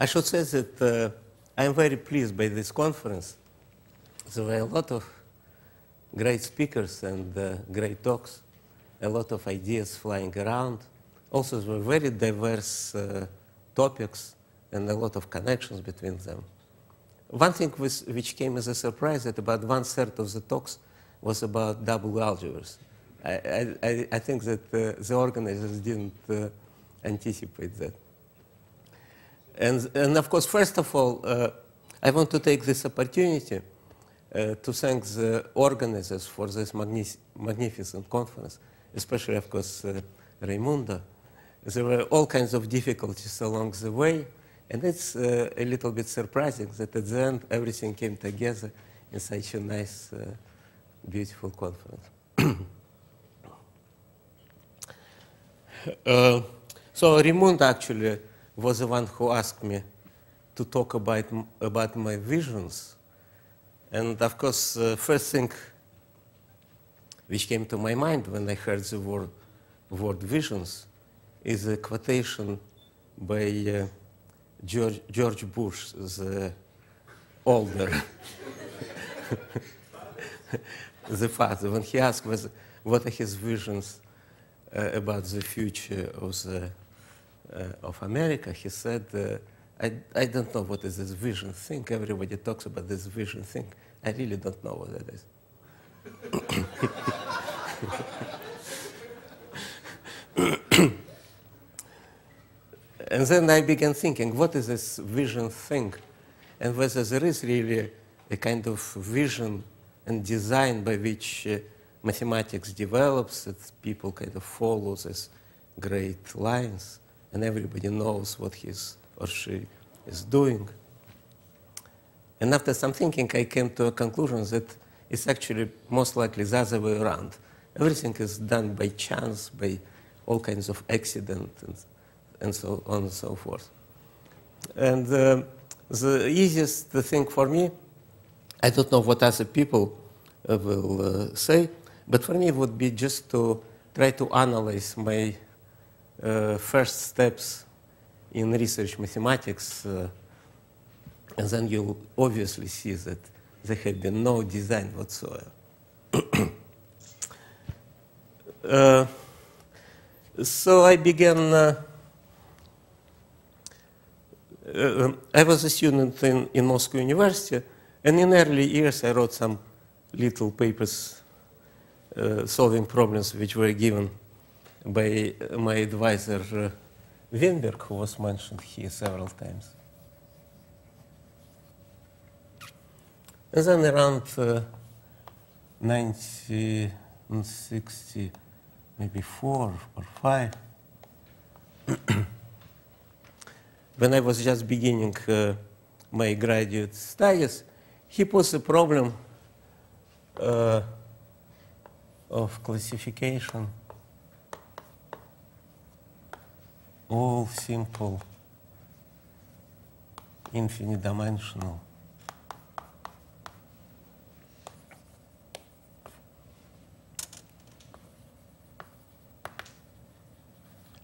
I should say that uh, I am very pleased by this conference. There were a lot of great speakers and uh, great talks, a lot of ideas flying around. Also, there were very diverse uh, topics and a lot of connections between them. One thing which came as a surprise that about one third of the talks was about double algebras. I, I, I think that uh, the organizers didn't uh, anticipate that. And, and of course, first of all, uh, I want to take this opportunity uh, to thank the organizers for this magnificent conference, especially, of course, uh, Raimundo. There were all kinds of difficulties along the way, and it's uh, a little bit surprising that at the end everything came together in such a nice, uh, beautiful conference. Uh, so Raimundo actually was the one who asked me to talk about, about my visions. And of course, the uh, first thing which came to my mind when I heard the word, word visions is a quotation by uh, George, George Bush, the older, the father, when he asked was, what are his visions uh, about the future of the uh, of America, he said, uh, I, I don't know what is this vision thing. Everybody talks about this vision thing. I really don't know what that is. and then I began thinking, what is this vision thing? And whether there is really a kind of vision and design by which uh, mathematics develops, that people kind of follow these great lines and everybody knows what he or she is doing. And after some thinking, I came to a conclusion that it's actually most likely the other way around. Everything is done by chance, by all kinds of accident, and, and so on and so forth. And uh, the easiest thing for me, I don't know what other people uh, will uh, say, but for me it would be just to try to analyze my Э, first steps in research mathematics, and э, then you obviously see that there had been no design whatsoever. uh, so I began. Uh, uh, I was a student in, in Moscow University, and in early years I wrote some little papers solving problems which were given by uh, my advisor uh, Weinberg, who was mentioned here several times. And then around uh, 1960, maybe four or five, when I was just beginning uh, my graduate studies, he posed a problem uh, of classification all simple infinite dimensional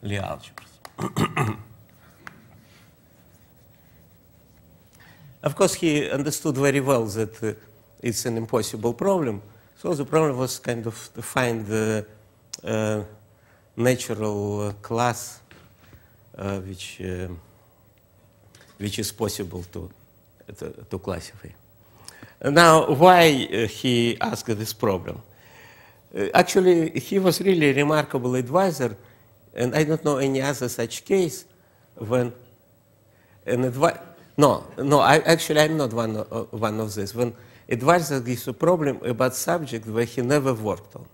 Lie algebras. of course, he understood very well that uh, it's an impossible problem. So the problem was kind of to find the uh, uh, natural class which, which is possible to, to, to classify. Now, why uh, he asked this problem? Uh, actually, he was really a remarkable advisor, and I don't know any other such case when an advisor. No, no, I, actually, I'm not one, uh, one of these. When advisor gives a problem about subject where he never worked on,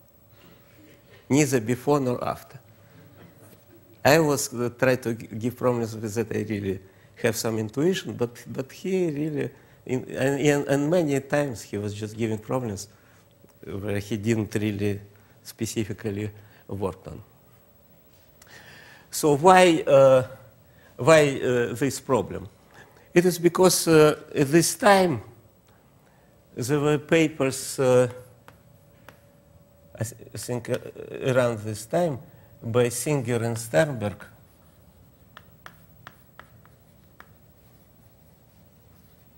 neither before nor after. I was uh, try to give promises that I really have some intuition, but, but he really, in, and, and many times he was just giving problems uh, where he didn't really specifically work on. So why, uh, why uh, this problem? It is because uh, at this time there were papers, uh, I think around this time, by Singer and Sternberg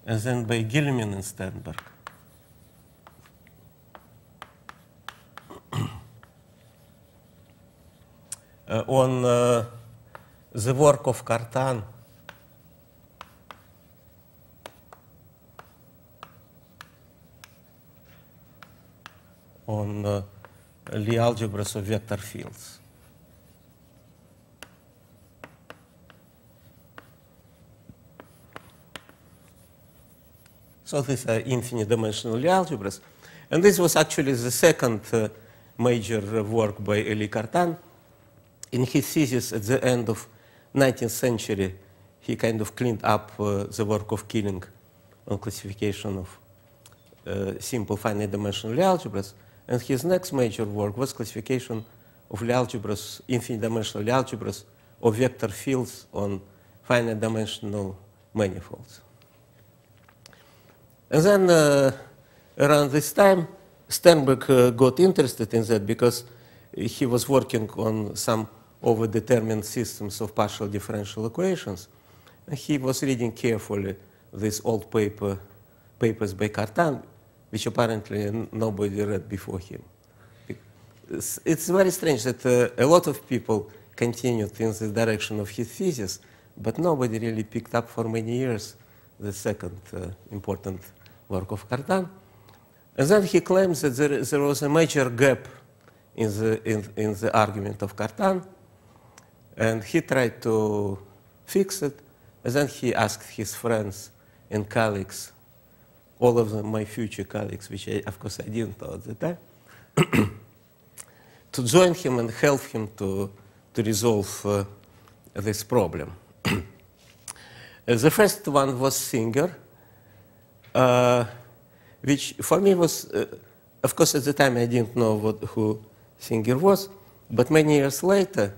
and then by Gilman and Sternberg. uh, on uh, the work of Cartan on uh, э, the algebras of vector fields. So these are uh, infinite dimensional algebras. And this was actually the second uh, major uh, work by Eli Cartan. In his thesis at the end of 19th century, he kind of cleaned up uh, the work of Killing on classification of uh, simple finite dimensional algebras. And his next major work was classification of Lie algebras, infinite dimensional algebras, of vector fields on finite dimensional manifolds. And then uh, around this time, Sternberg uh, got interested in that because he was working on some overdetermined systems of partial differential equations. And he was reading carefully this old paper, papers by Cartan, which apparently nobody read before him. It's, very strange that uh, a lot of people continued in the direction of his thesis, but nobody really picked up for many years the second uh, important work of Cartan. And then he claims that there, there was a major gap in the, in, in the argument of Cartan, and he tried to fix it. And then he asked his friends and colleagues, all of them my future colleagues, which I, of course I didn't know at the time, to join him and help him to, to resolve uh, this problem. the first one was Singer, uh, which for me was, uh, of course, at the time I didn't know what, who Singer was, but many years later,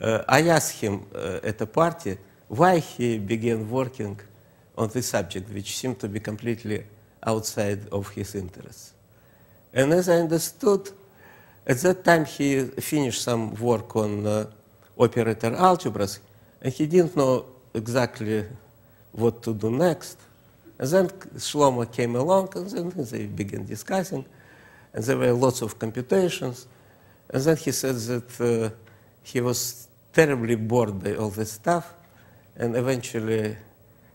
uh, I asked him at a party why he began working on this subject, which seemed to be completely outside of his interests. And as I understood, at that time he finished some work on uh, operator algebras, and he didn't know exactly what to do next. And then Shlomo came along, and then they began discussing, and there were lots of computations. And then he said that uh, he was terribly bored by all this stuff, and eventually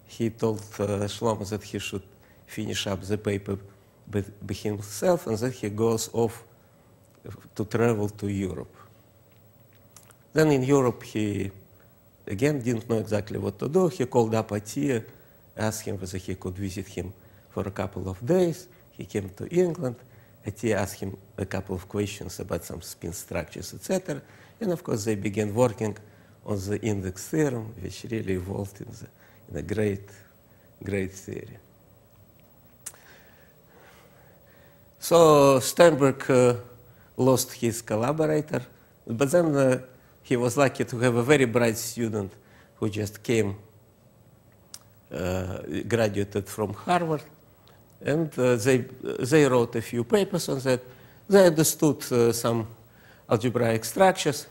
he told uh, Shlomo that he should finish up the paper by, by himself, and then he goes off to travel to Europe. Then in Europe, he again didn't know exactly what to do. He called up Atia, asked him whether he could visit him for a couple of days. He came to England, and he asked him a couple of questions about some spin structures, etc. And of course, they began working on the index theorem, which really evolved in, the, in a great, great theory. So Steinberg uh, lost his collaborator, but then uh, he was lucky to have a very bright student who just came uh, graduated from Harvard, and uh, they, they wrote a few papers on that. They understood uh, some algebraic structures.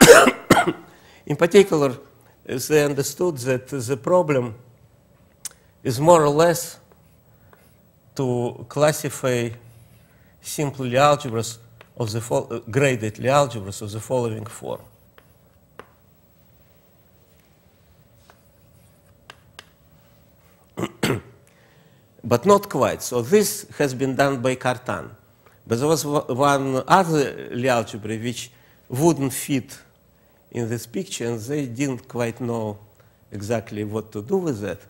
In particular, they understood that the problem is more or less to classify simply algebras of the graded algebras of the following form. but not quite. So this has been done by Cartan. But there was one other Lie algebra which wouldn't fit in this picture, and they didn't quite know exactly what to do with that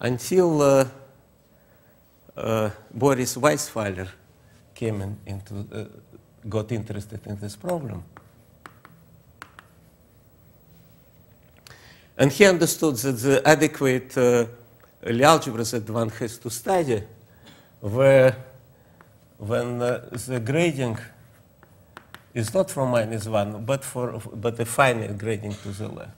until uh, uh, Boris Weisweiler came in, into, uh, got interested in this problem. And he understood that the adequate uh, Algebras one has to study, where when uh, the grading is not from minus 1, but, for, but a finite grading to the left.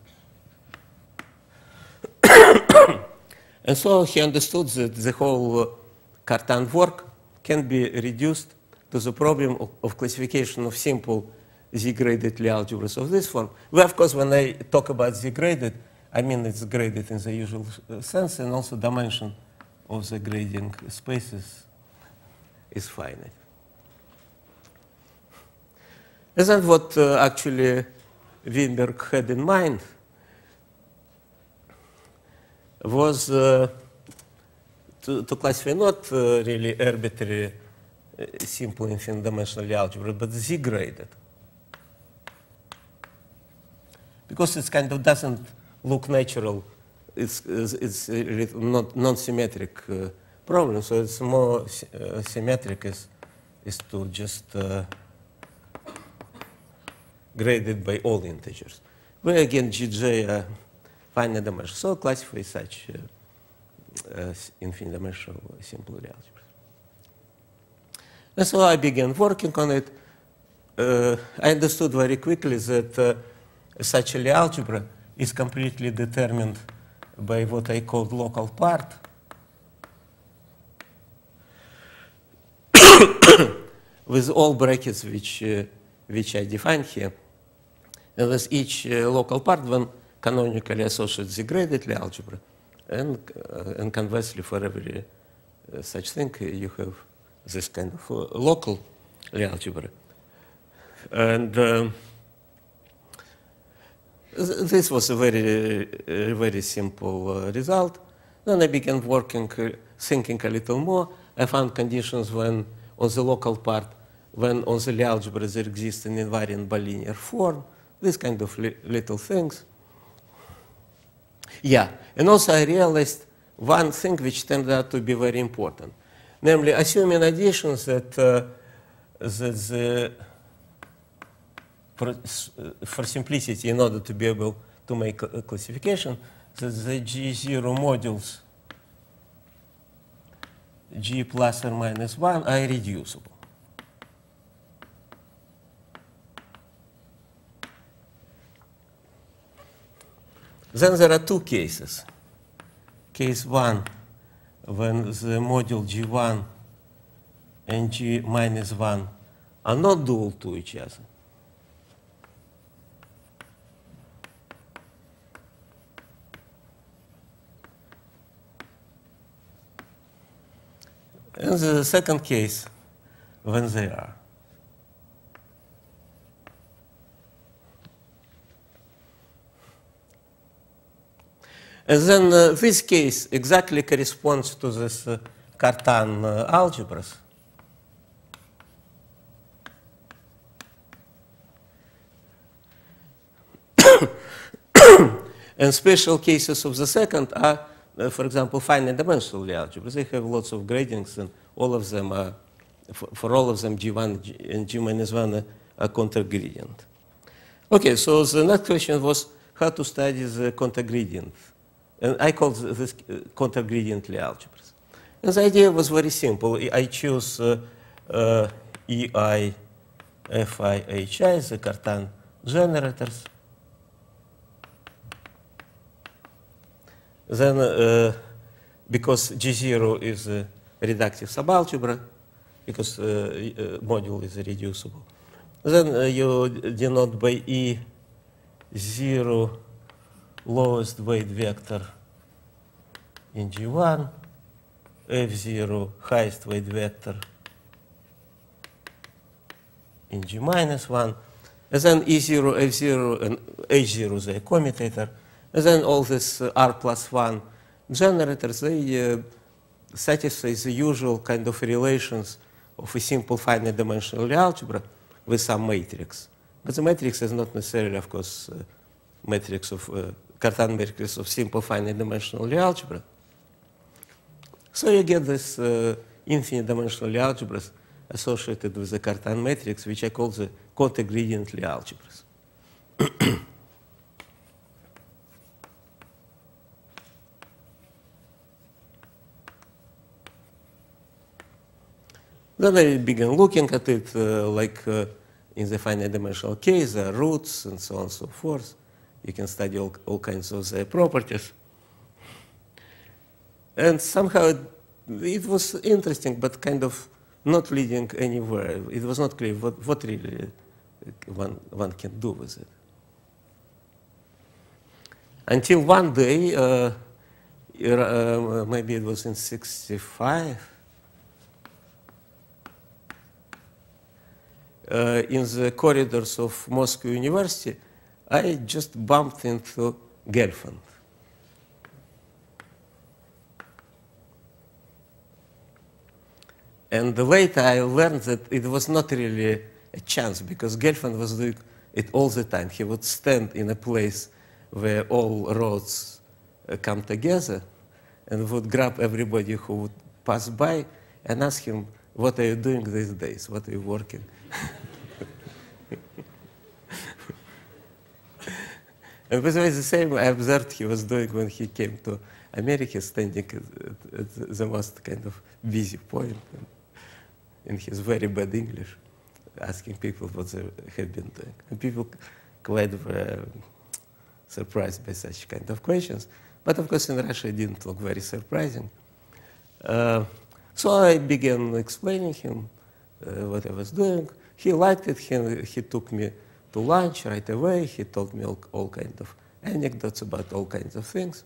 and so he understood that the whole Cartan work can be reduced to the problem of, of classification of simple Z-graded Lie algebras of this form. Well, of course, when I talk about Z-graded, I mean, it's graded in the usual uh, sense, and also dimension of the grading spaces is finite. Isn't what uh, actually Weinberg had in mind was uh, to, to, classify not uh, really arbitrary uh, simple infinite dimensional algebra, but Z-graded. Because it kind of doesn't look natural. It's, it's, it's not non-symmetric uh, problem, so it's more uh, symmetric is, is to just uh, grade it by all integers. Where again, GJ uh, finite dimension. So classify such uh, infinite dimensional simple algebras. And so I began working on it. Uh, I understood very quickly that uh, such a algebra is completely determined by what I call local part. with all brackets which, uh, which I define here. And with each uh, local part, one canonically associates the graded algebra. And, uh, and conversely, for every uh, such thing, uh, you have this kind of uh, local algebra. And um, this was a very, uh, very simple uh, result. Then I began working, uh, thinking a little more. I found conditions when, on the local part, when on the Lie algebra there exists an invariant bilinear form, these kind of li little things. Yeah, and also I realized one thing which turned out to be very important. Namely, assuming additions that, uh, that the for, uh, for simplicity, in order to be able to make a, a classification, that the G0 modules G plus or minus 1 are irreducible. Then there are two cases. Case 1, when the module G1 and G minus 1 are not dual to each other. And the second case, when they are. And then uh, this case exactly corresponds to this uh, Cartan uh, algebras. and special cases of the second are for example, finite dimensional algebras. They have lots of gradings, and all of them are, for, for all of them, G1 and G minus 1 are counter gradient. Okay, so the next question was how to study the counter gradient. And I call this uh, counter gradient algebras. And the idea was very simple. I chose uh, uh, EI, FI, HI, the Cartan generators. then uh, because G0 is a uh, reductive subalgebra, because uh, uh, module is reducible, then uh, you denote by E0 lowest weight vector in G1, F0 highest weight vector in G minus 1, and then E0, F0, and H0 is a commutator, and then all these uh, R plus 1 generators, they uh, satisfy the usual kind of relations of a simple finite dimensional algebra with some matrix. But the matrix is not necessarily, of course, uh, matrix of uh, Cartan matrix of simple finite dimensional algebra. So you get this uh, infinite dimensional algebras associated with the Cartan matrix, which I call the cot-gradient algebras. Then I began looking at it э, like э, in the finite dimensional case, the roots and so on and so forth. You can study all, all kinds of properties. And somehow it, it, was interesting, but kind of not leading anywhere. It was not clear what, what really uh, one, one can do with it. Until one day, uh, uh maybe it was in 65, uh, in the corridors of Moscow University, I just bumped into Gel'fand. And later I learned that it was not really a chance because Gel'fand was doing it all the time. He would stand in a place where all roads uh, come together and would grab everybody who would pass by and ask him, what are you doing these days? What are you working? and by the way, the same I observed he was doing when he came to America, standing at, at the most kind of busy point in his very bad English, asking people what they had been doing. And people quite were um, surprised by such kind of questions. But of course, in Russia, it didn't look very surprising. Uh, so I began explaining him what I was doing. He liked it. He, he took me to lunch right away. He told me all, all kinds of anecdotes about all kinds of things.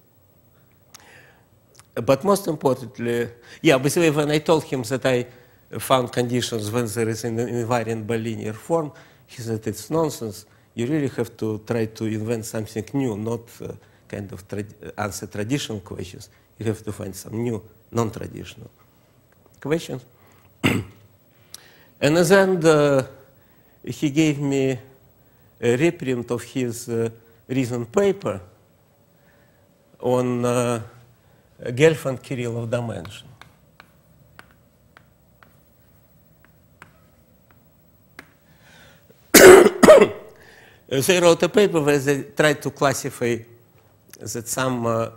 But most importantly, yeah, basically when I told him that I found conditions when there is an invariant bilinear form, he said it's nonsense. You really have to try to invent something new, not uh, kind of trad answer traditional questions. You have to find some new, non-traditional questions. And then the end, uh, he gave me a reprint of his uh, recent paper on uh, Gelfand Kirillov dimension. they wrote a paper where they tried to classify that some uh,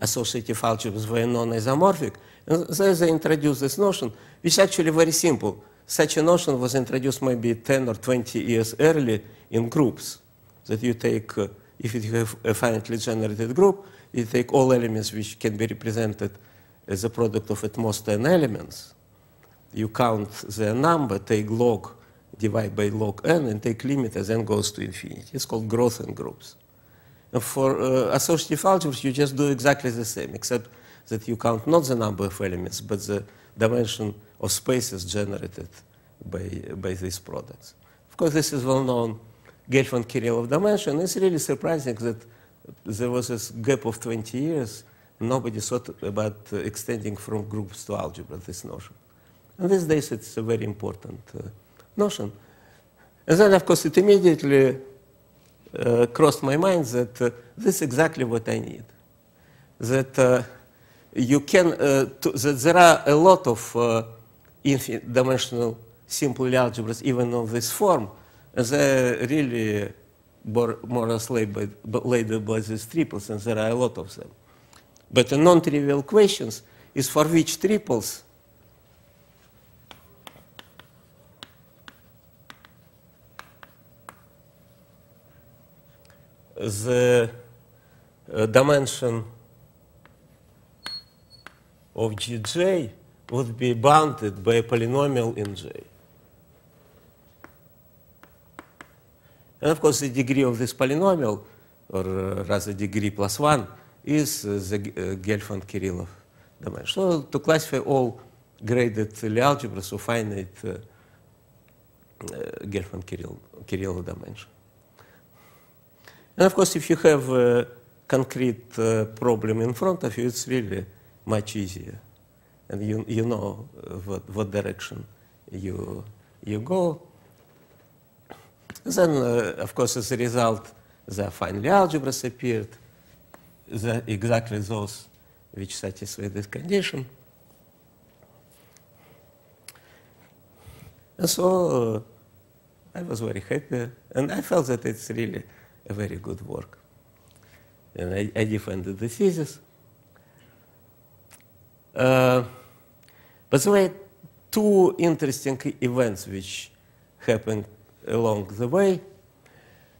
associative algebras were non-isomorphic. And so they introduced this notion it's actually very simple. Such a notion was introduced maybe 10 or 20 years early in groups, that you take, uh, if you have a finitely generated group, you take all elements which can be represented as a product of at most n elements. You count their number, take log, divide by log n, and take limit as n goes to infinity. It's called growth in groups. And for uh, associative algebras, you just do exactly the same, except that you count not the number of elements, but the dimension of spaces generated by, by these products. Of course, this is well-known Gelfand-Kirillov dimension. It's really surprising that there was this gap of 20 years. Nobody thought about uh, extending from groups to algebra, this notion. And these days, it's a very important uh, notion. And then, of course, it immediately uh, crossed my mind that uh, this is exactly what I need. That uh, you can, uh, to, there are a lot of uh, infinite dimensional simple algebras, even of this form, and they're really more or less laid, by, laid by these triples, and there are a lot of them. But the non-trivial questions is for which triples the uh, dimension of gj would be bounded by a polynomial in j. And of course, the degree of this polynomial, or uh, rather degree plus one, is uh, the uh, Gelfand-Kirillov domain. So to classify all graded Lie algebras of finite uh, Gelfand-Kirillov dimension. And of course, if you have a concrete uh, problem in front of you, it's really much easier. And you, you know uh, what, what direction you, you go. Then, uh, of course, as a result, the finally algebras appeared, the, exactly those which satisfy this condition. And so uh, I was very happy, and I felt that it's really a very good work. And I, I defended the thesis. Uh, by the way, two interesting events which happened along the way.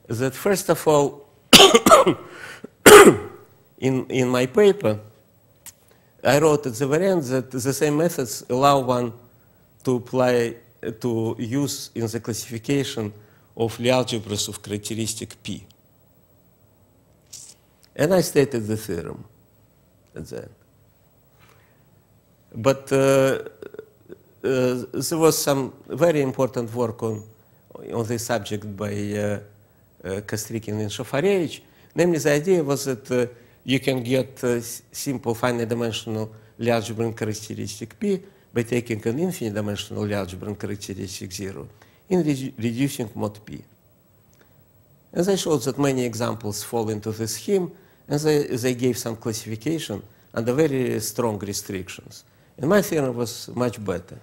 That first of all, in, in my paper, I wrote at the very end that the same methods allow one to apply, to use in the classification of Lie algebras of characteristic P. And I stated the theorem at the end. But uh, uh, there was some very important work on, on this subject by uh, Kostrikin and Shofarevich. Namely, the idea was that you can get simple finite dimensional Lie Brin characteristic P by taking an infinite dimensional Lie Brin characteristic zero in re reducing mod P. And they showed that many examples fall into this scheme, and they, they gave some classification under very strong restrictions. And my theorem was much better.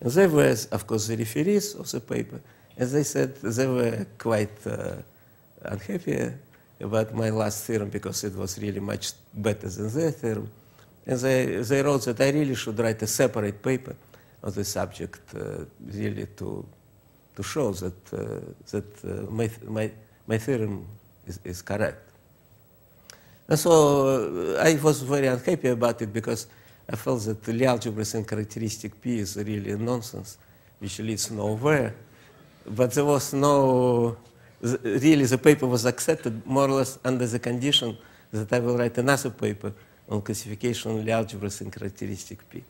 And they were, of course, the referees of the paper, and they said they were quite uh, unhappy about my last theorem because it was really much better than their theorem. And they, they wrote that I really should write a separate paper on the subject, uh, really to, to show that, uh, that uh, my, my, my theorem is, is correct. And so uh, I was very unhappy about it because I felt that the algebras and characteristic P is really nonsense, which leads nowhere. But there was no, really the paper was accepted more or less under the condition that I will write another paper on classification of algebras and characteristic P.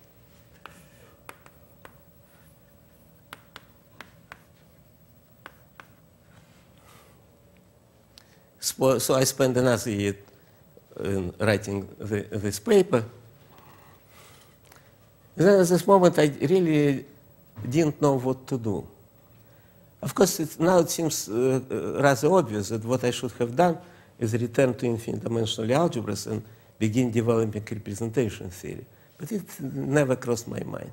So I spent another year uh, writing the, this paper. Then at this moment, I really didn't know what to do. Of course, it, now it seems uh, uh, rather obvious that what I should have done is return to infinite-dimensional algebras and begin developing representation theory. But it never crossed my mind.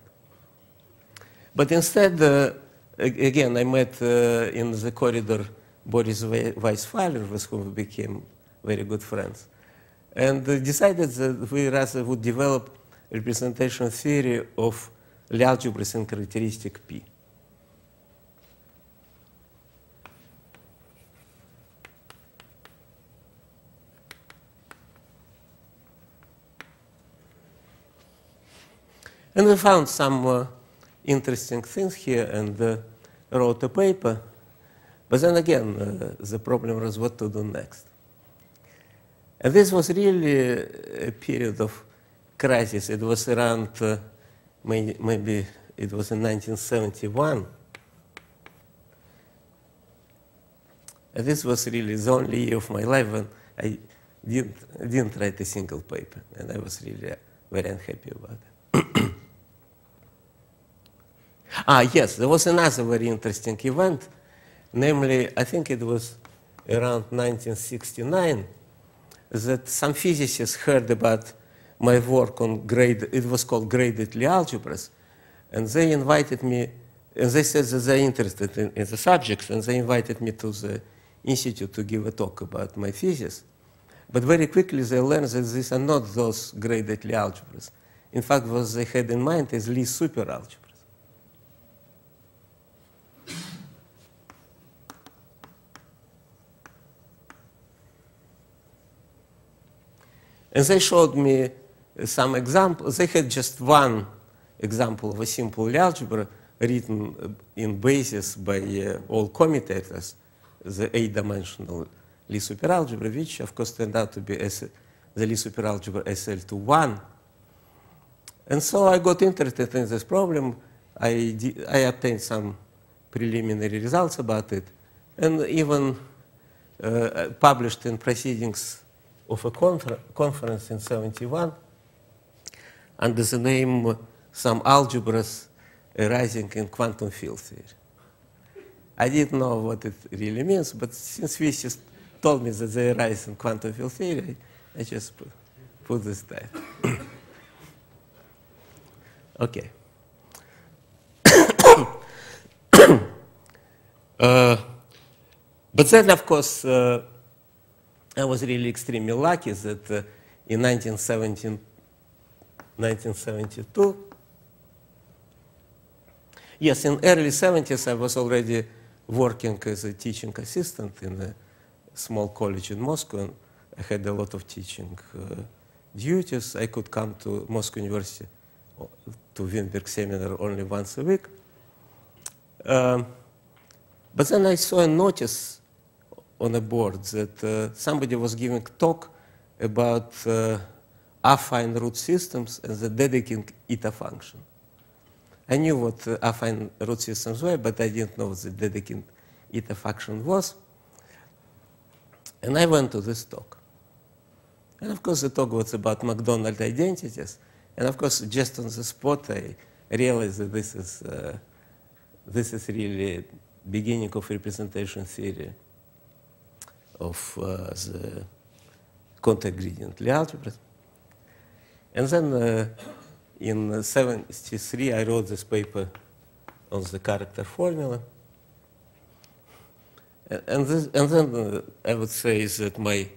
But instead, uh, again, I met uh, in the corridor Boris Weisfeiler, with whom we became very good friends, and uh, decided that we rather would develop representation theory of Lie algebras and characteristic P. And we found some uh, interesting things here and uh, wrote a paper. But then again, uh, the problem was what to do next. And this was really a period of crisis. It was around uh, may, maybe it was in 1971. And this was really the only year of my life when I didn't, didn't write a single paper, and I was really uh, very unhappy about it. ah, yes, there was another very interesting event, namely, I think it was around 1969 that some physicists heard about my work on grade, it was called graded Lie algebras, and they invited me, and they said that they're interested in, in the subject, and they invited me to the institute to give a talk about my thesis. But very quickly they learned that these are not those graded Lie algebras. In fact, what they had in mind is Lie superalgebras. And they showed me some examples. They had just one example of a simple algebra written in basis by uh, all commutators, the eight-dimensional Lie superalgebra, which of course turned out to be S the Lie superalgebra sl one. And so I got interested in this problem. I, I obtained some preliminary results about it, and even uh, published in proceedings of a conference in 71 under the name some algebras arising in quantum field theory. I didn't know what it really means, but since we just told me that they arise in quantum field theory, I just put, put this title. okay. uh, but then, of course, uh, I was really extremely lucky that uh, in 1972, 1972. Yes, in early 70s I was already working as a teaching assistant in a small college in Moscow. And I had a lot of teaching uh, duties. I could come to Moscow University uh, to Winberg seminar only once a week. Um, but then I saw a notice on a board that uh, somebody was giving talk about uh, affine root systems and the dedicating eta function. I knew what uh, affine root systems were, but I didn't know what the dedicating eta function was. And I went to this talk. And of course, the talk was about McDonald identities. And of course, just on the spot, I realized that this is, uh, this is really beginning of representation theory of uh, the contact gradient algebra. And then uh, in 73, I wrote this paper on the character formula. And, this, and then uh, I would say that my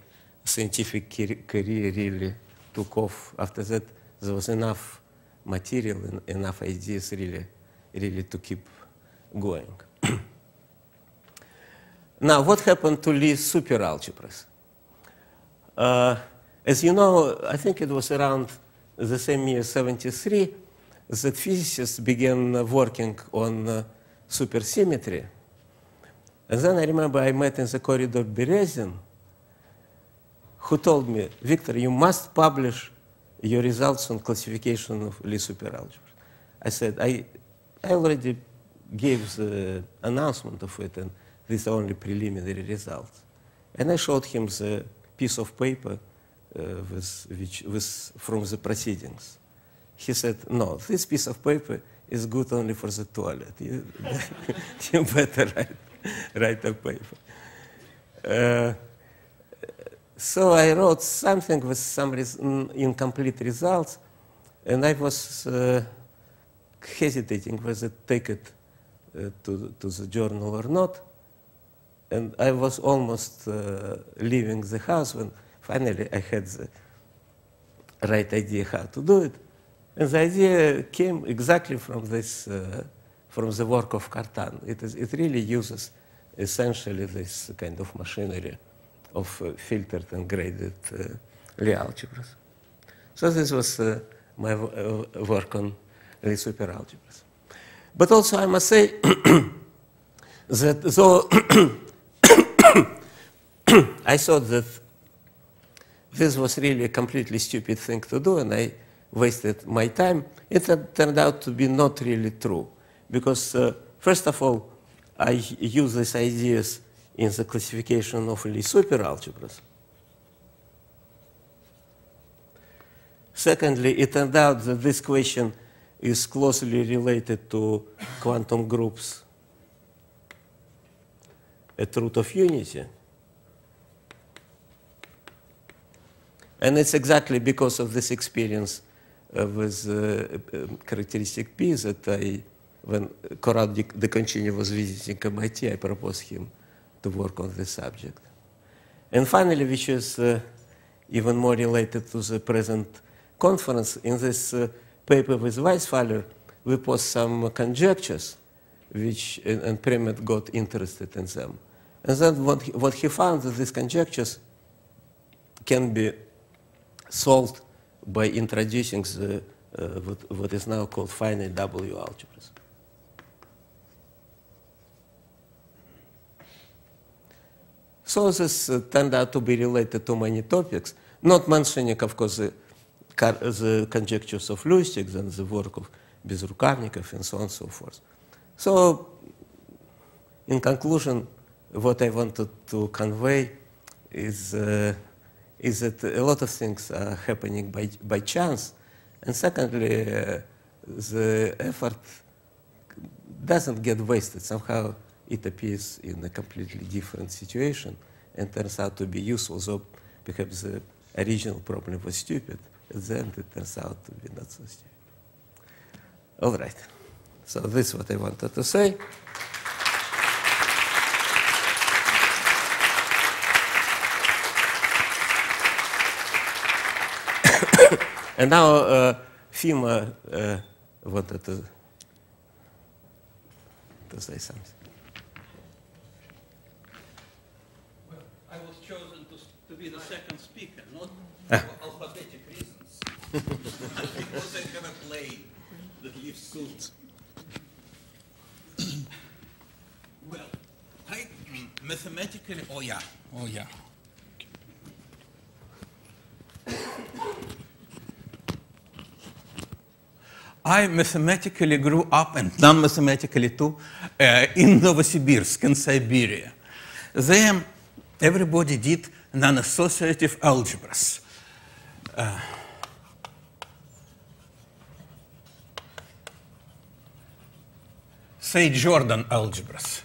scientific career really took off. After that, there was enough material and enough ideas really, really to keep going. now, what happened to Lee's superalgebras? Uh, as you know, I think it was around the same year, 73, that physicists began working on uh, supersymmetry. And then I remember I met in the corridor Berezin, who told me, Victor, you must publish your results on classification of Lie superalgebra. I said, I, I already gave the announcement of it, and these are only preliminary results. And I showed him the piece of paper uh, with, which, with, from the proceedings. He said, no, this piece of paper is good only for the toilet. You, you better write, write a paper. Uh, so I wrote something with some res incomplete results, and I was uh, hesitating whether to take it uh, to, to the journal or not. And I was almost uh, leaving the house when Finally, I had the right idea how to do it. And the idea came exactly from this, uh, from the work of Cartan. It, is, it really uses essentially this kind of machinery of uh, filtered and graded uh, Lie algebras. So this was uh, my uh, work on Lie superalgebras. But also I must say that though I thought that this was really a completely stupid thing to do, and I wasted my time. It turned out to be not really true, because uh, first of all, I use these ideas in the classification of Lie superalgebras. Secondly, it turned out that this question is closely related to quantum groups at root of unity. And it's exactly because of this experience uh, with uh, uh, characteristic P that I, when Corral de, de Concini was visiting MIT, I proposed him to work on this subject. And finally, which is uh, even more related to the present conference, in this paper with Weisfaller, we posed some conjectures which and, and Premet got interested in them. And then what he, what he found that these conjectures can be solved by introducing the, uh, what, what is now called finite W algebras. So this uh, turned out to be related to many topics, not mentioning, of course, the, the conjectures of Lustig and the work of Bezrukarnikov and so on and so forth. So, in conclusion, what I wanted to convey is uh, is that a lot of things are happening by, by chance. And secondly, uh, the effort doesn't get wasted. Somehow it appears in a completely different situation and turns out to be useful, though perhaps the original problem was stupid. At the end, it turns out to be not so stupid. All right. So this is what I wanted to say. And now uh, FEMA, uh, what to say something. Well, I was chosen to, to be the second speaker, not ah. for alphabetic reasons, because I have a play that leaves soon. well, I, mm, mathematically, oh yeah, oh yeah. I mathematically grew up, and non-mathematically too, uh, in Novosibirsk, in Siberia. There, everybody did non-associative algebras. Uh, say Jordan algebras.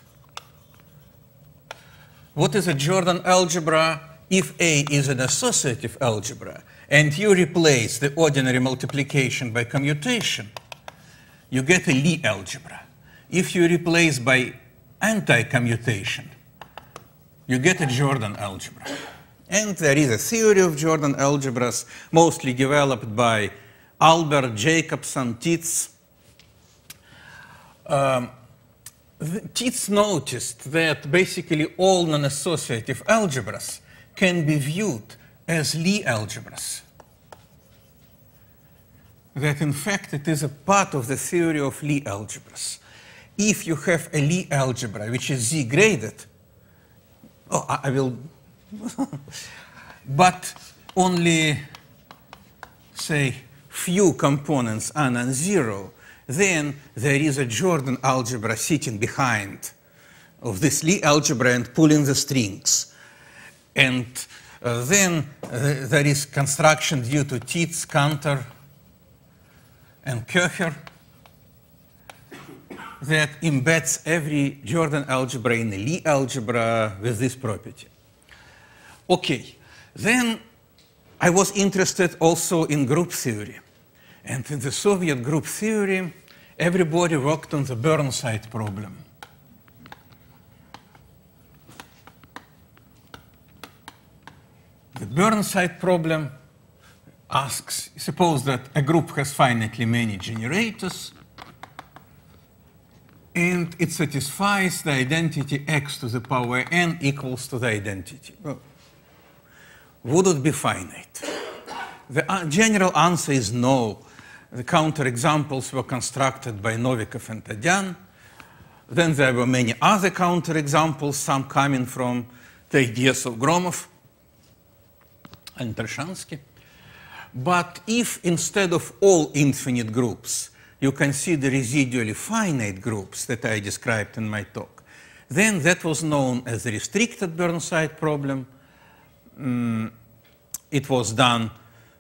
What is a Jordan algebra if A is an associative algebra? and you replace the ordinary multiplication by commutation, you get a Lie algebra. If you replace by anti-commutation, you get a Jordan algebra. And there is a theory of Jordan algebras, mostly developed by Albert Jacobson Titz. Um, noticed that basically all non-associative algebras can be viewed as Lie algebras. That in fact it is a part of the theory of Lie algebras. If you have a Lie algebra which is Z graded, oh, I, I will, but only say few components are non-zero, then there is a Jordan algebra sitting behind of this Lie algebra and pulling the strings. And uh, then uh, there is construction due to Tietz, Cantor, and Köcher that embeds every Jordan algebra in the Lie algebra with this property. Okay, then I was interested also in group theory. And in the Soviet group theory, everybody worked on the Burnside problem. The Burnside problem asks, suppose that a group has finitely many generators, and it satisfies the identity x to the power n equals to the identity. Well, would it be finite? The uh, general answer is no. The counterexamples were constructed by Novikov and Tadian. Then there were many other counterexamples, some coming from the ideas of Gromov and Pershansky. But if instead of all infinite groups, you consider residually finite groups that I described in my talk, then that was known as the restricted Burnside problem. Mm, it was done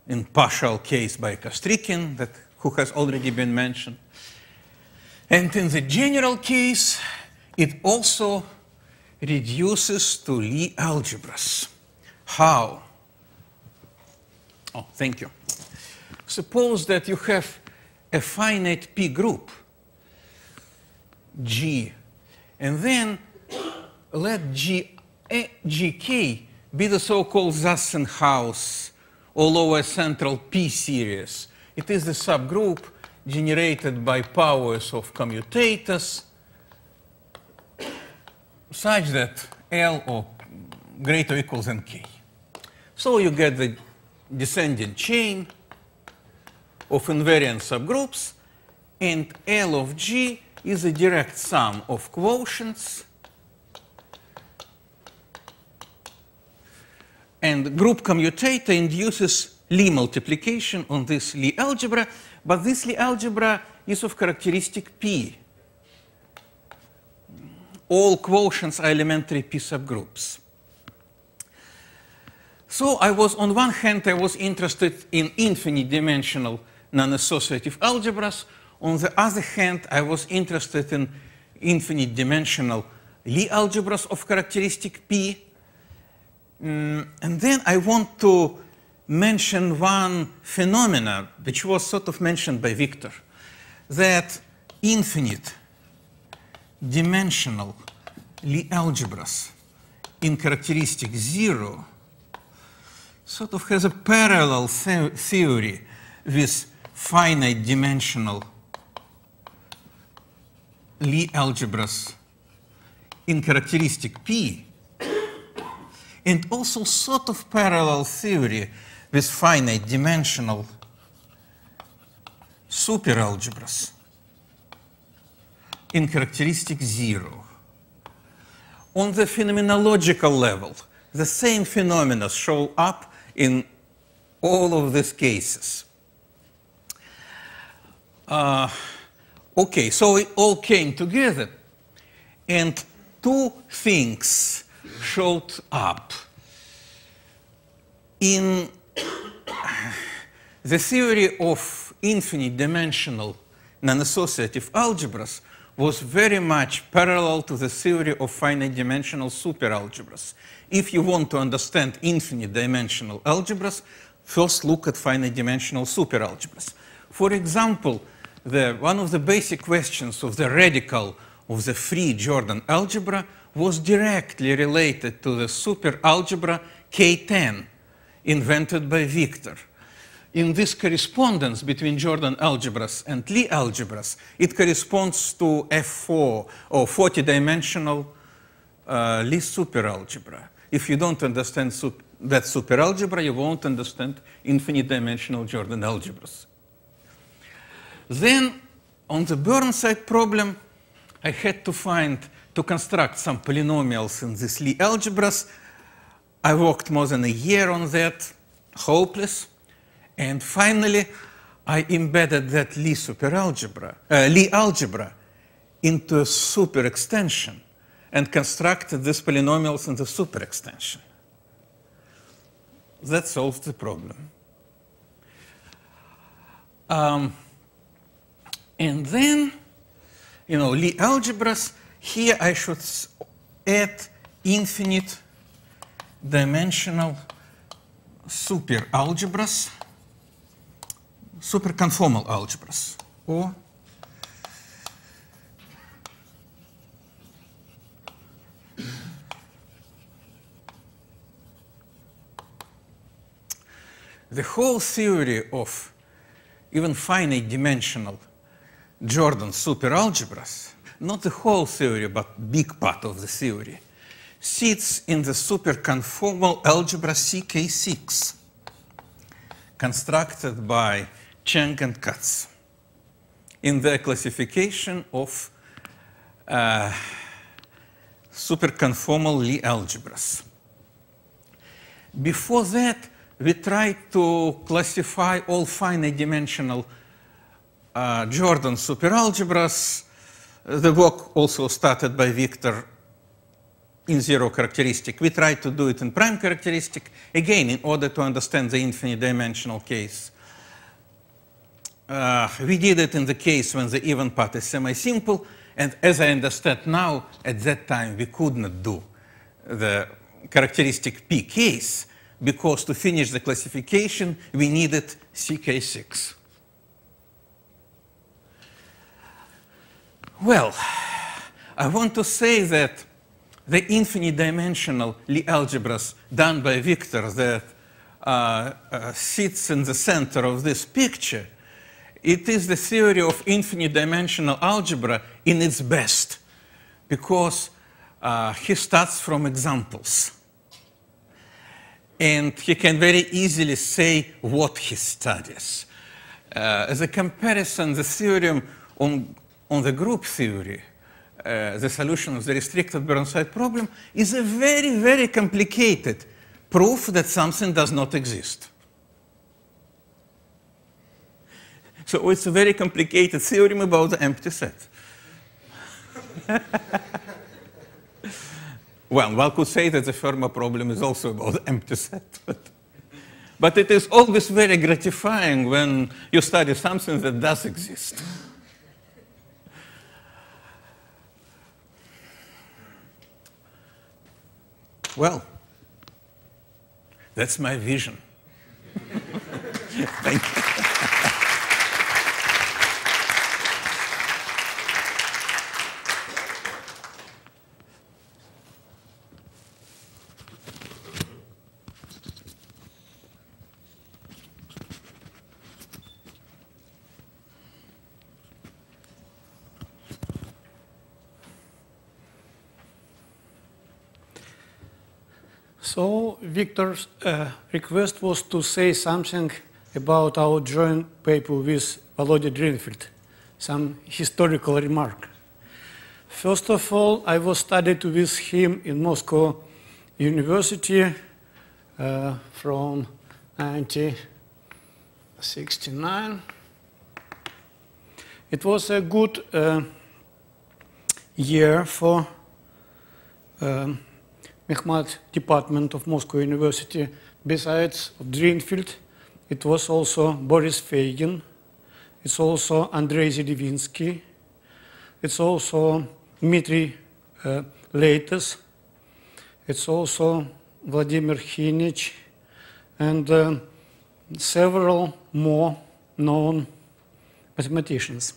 in partial case by Kostrikin, that, who has already been mentioned. And in the general case, it also reduces to Lie algebras. How? Oh, thank you. Suppose that you have a finite P group, G, and then let G, a, GK be the so-called Zassenhaus or lower central P series. It is the subgroup generated by powers of commutators such that L or greater or equal than K. So you get the descending chain of invariant subgroups, and L of G is a direct sum of quotients and group commutator induces Lie multiplication on this Lie algebra, but this Lie algebra is of characteristic P. All quotients are elementary P subgroups. So I was, on one hand, I was interested in infinite dimensional non-associative algebras. On the other hand, I was interested in infinite dimensional Lie algebras of characteristic P. Mm, and then I want to mention one phenomena which was sort of mentioned by Victor, that infinite dimensional Lie algebras in characteristic zero sort of has a parallel the theory with finite dimensional Lie algebras in characteristic P, and also sort of parallel theory with finite dimensional superalgebras in characteristic zero. On the phenomenological level, the same phenomena show up in all of these cases. Uh, okay, so it all came together, and two things showed up. In the theory of infinite dimensional non-associative algebras, was very much parallel to the theory of finite dimensional superalgebras. If you want to understand infinite dimensional algebras, first look at finite dimensional superalgebras. For example, the, one of the basic questions of the radical of the free Jordan algebra was directly related to the superalgebra K10 invented by Victor in this correspondence between Jordan algebras and Lie algebras, it corresponds to F4 or 40-dimensional uh, Lie superalgebra. If you don't understand sup that superalgebra, you won't understand infinite-dimensional Jordan algebras. Then, on the Burnside problem, I had to find, to construct some polynomials in these Lie algebras. I worked more than a year on that, hopeless. And finally, I embedded that Lie superalgebra, uh, Lie algebra into a superextension and constructed these polynomials in the superextension. That solves the problem. Um, and then, you know, Lie algebras, here I should add infinite dimensional superalgebras superconformal algebras or the whole theory of even finite dimensional Jordan superalgebras, not the whole theory, but big part of the theory, sits in the superconformal algebra CK6, constructed by Cheng and Katz in their classification of uh, superconformal Lie algebras. Before that, we tried to classify all finite dimensional uh, Jordan superalgebras. The work also started by Victor in zero characteristic. We tried to do it in prime characteristic, again, in order to understand the infinite dimensional case. Uh, we did it in the case when the even part is semi-simple, and as I understand now, at that time we could not do the characteristic P case because to finish the classification we needed CK6. Well, I want to say that the infinite dimensional Lie algebras done by Victor that uh, uh, sits in the center of this picture it is the theory of infinite dimensional algebra in its best because uh, he starts from examples. And he can very easily say what he studies. Uh, as a comparison, the theorem on, on the group theory, uh, the solution of the restricted Burnside problem, is a very, very complicated proof that something does not exist. So it's a very complicated theorem about the empty set. well, one could say that the Fermat problem is also about the empty set. But, but it is always very gratifying when you study something that does exist. Well, that's my vision. Thank you. Victor's uh, request was to say something about our joint paper with Volodya Drinfield, some historical remark. First of all, I was studied with him in Moscow University uh, from 1969. It was a good uh, year for um, Mehmat department of Moscow University. Besides Drinfield, it was also Boris Fagin. It's also Andrei Zedivinsky. It's also Dmitry uh, Leites. It's also Vladimir Hinich and uh, several more known mathematicians.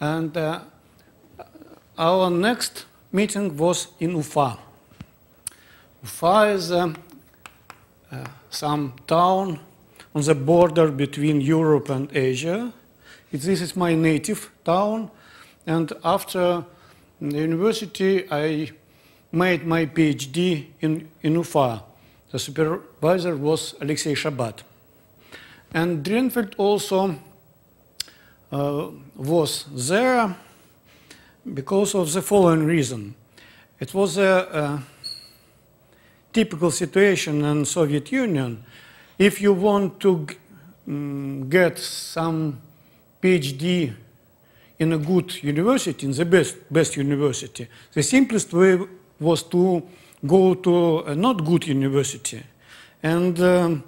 And uh, our next meeting was in Ufa. Ufa is um, uh, some town on the border between Europe and Asia. It, this is my native town. And after university, I made my PhD in, in Ufa. The supervisor was Alexey Shabat. And Drenfeld also uh, was there because of the following reason. It was a, a uh, typical situation in Soviet Union, if you want to um, get some PhD in a good university, in the best, best university, the simplest way was to go to a not good university and um,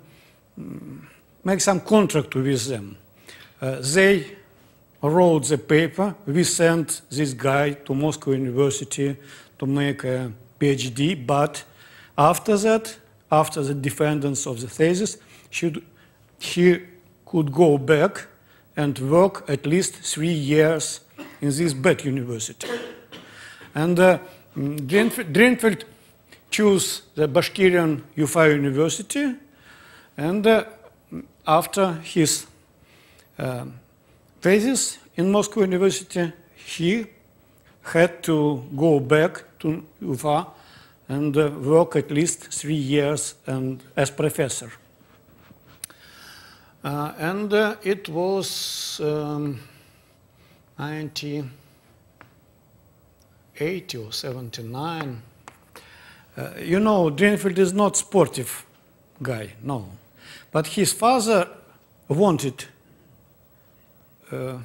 make some contract with them. Uh, they wrote the paper, we sent this guy to Moscow University to make a PhD, but after that, after the defendants of the thesis, should, he could go back and work at least three years in this bad university. And uh, Drinfeld chose the Bashkirian Ufa University, and uh, after his uh, thesis in Moscow University, he had to go back to Ufa and uh, work at least three years and as professor. Uh, and uh, it was um, 1980 or 79. Uh, you know, Greenfield is not sportive guy, no. But his father wanted uh,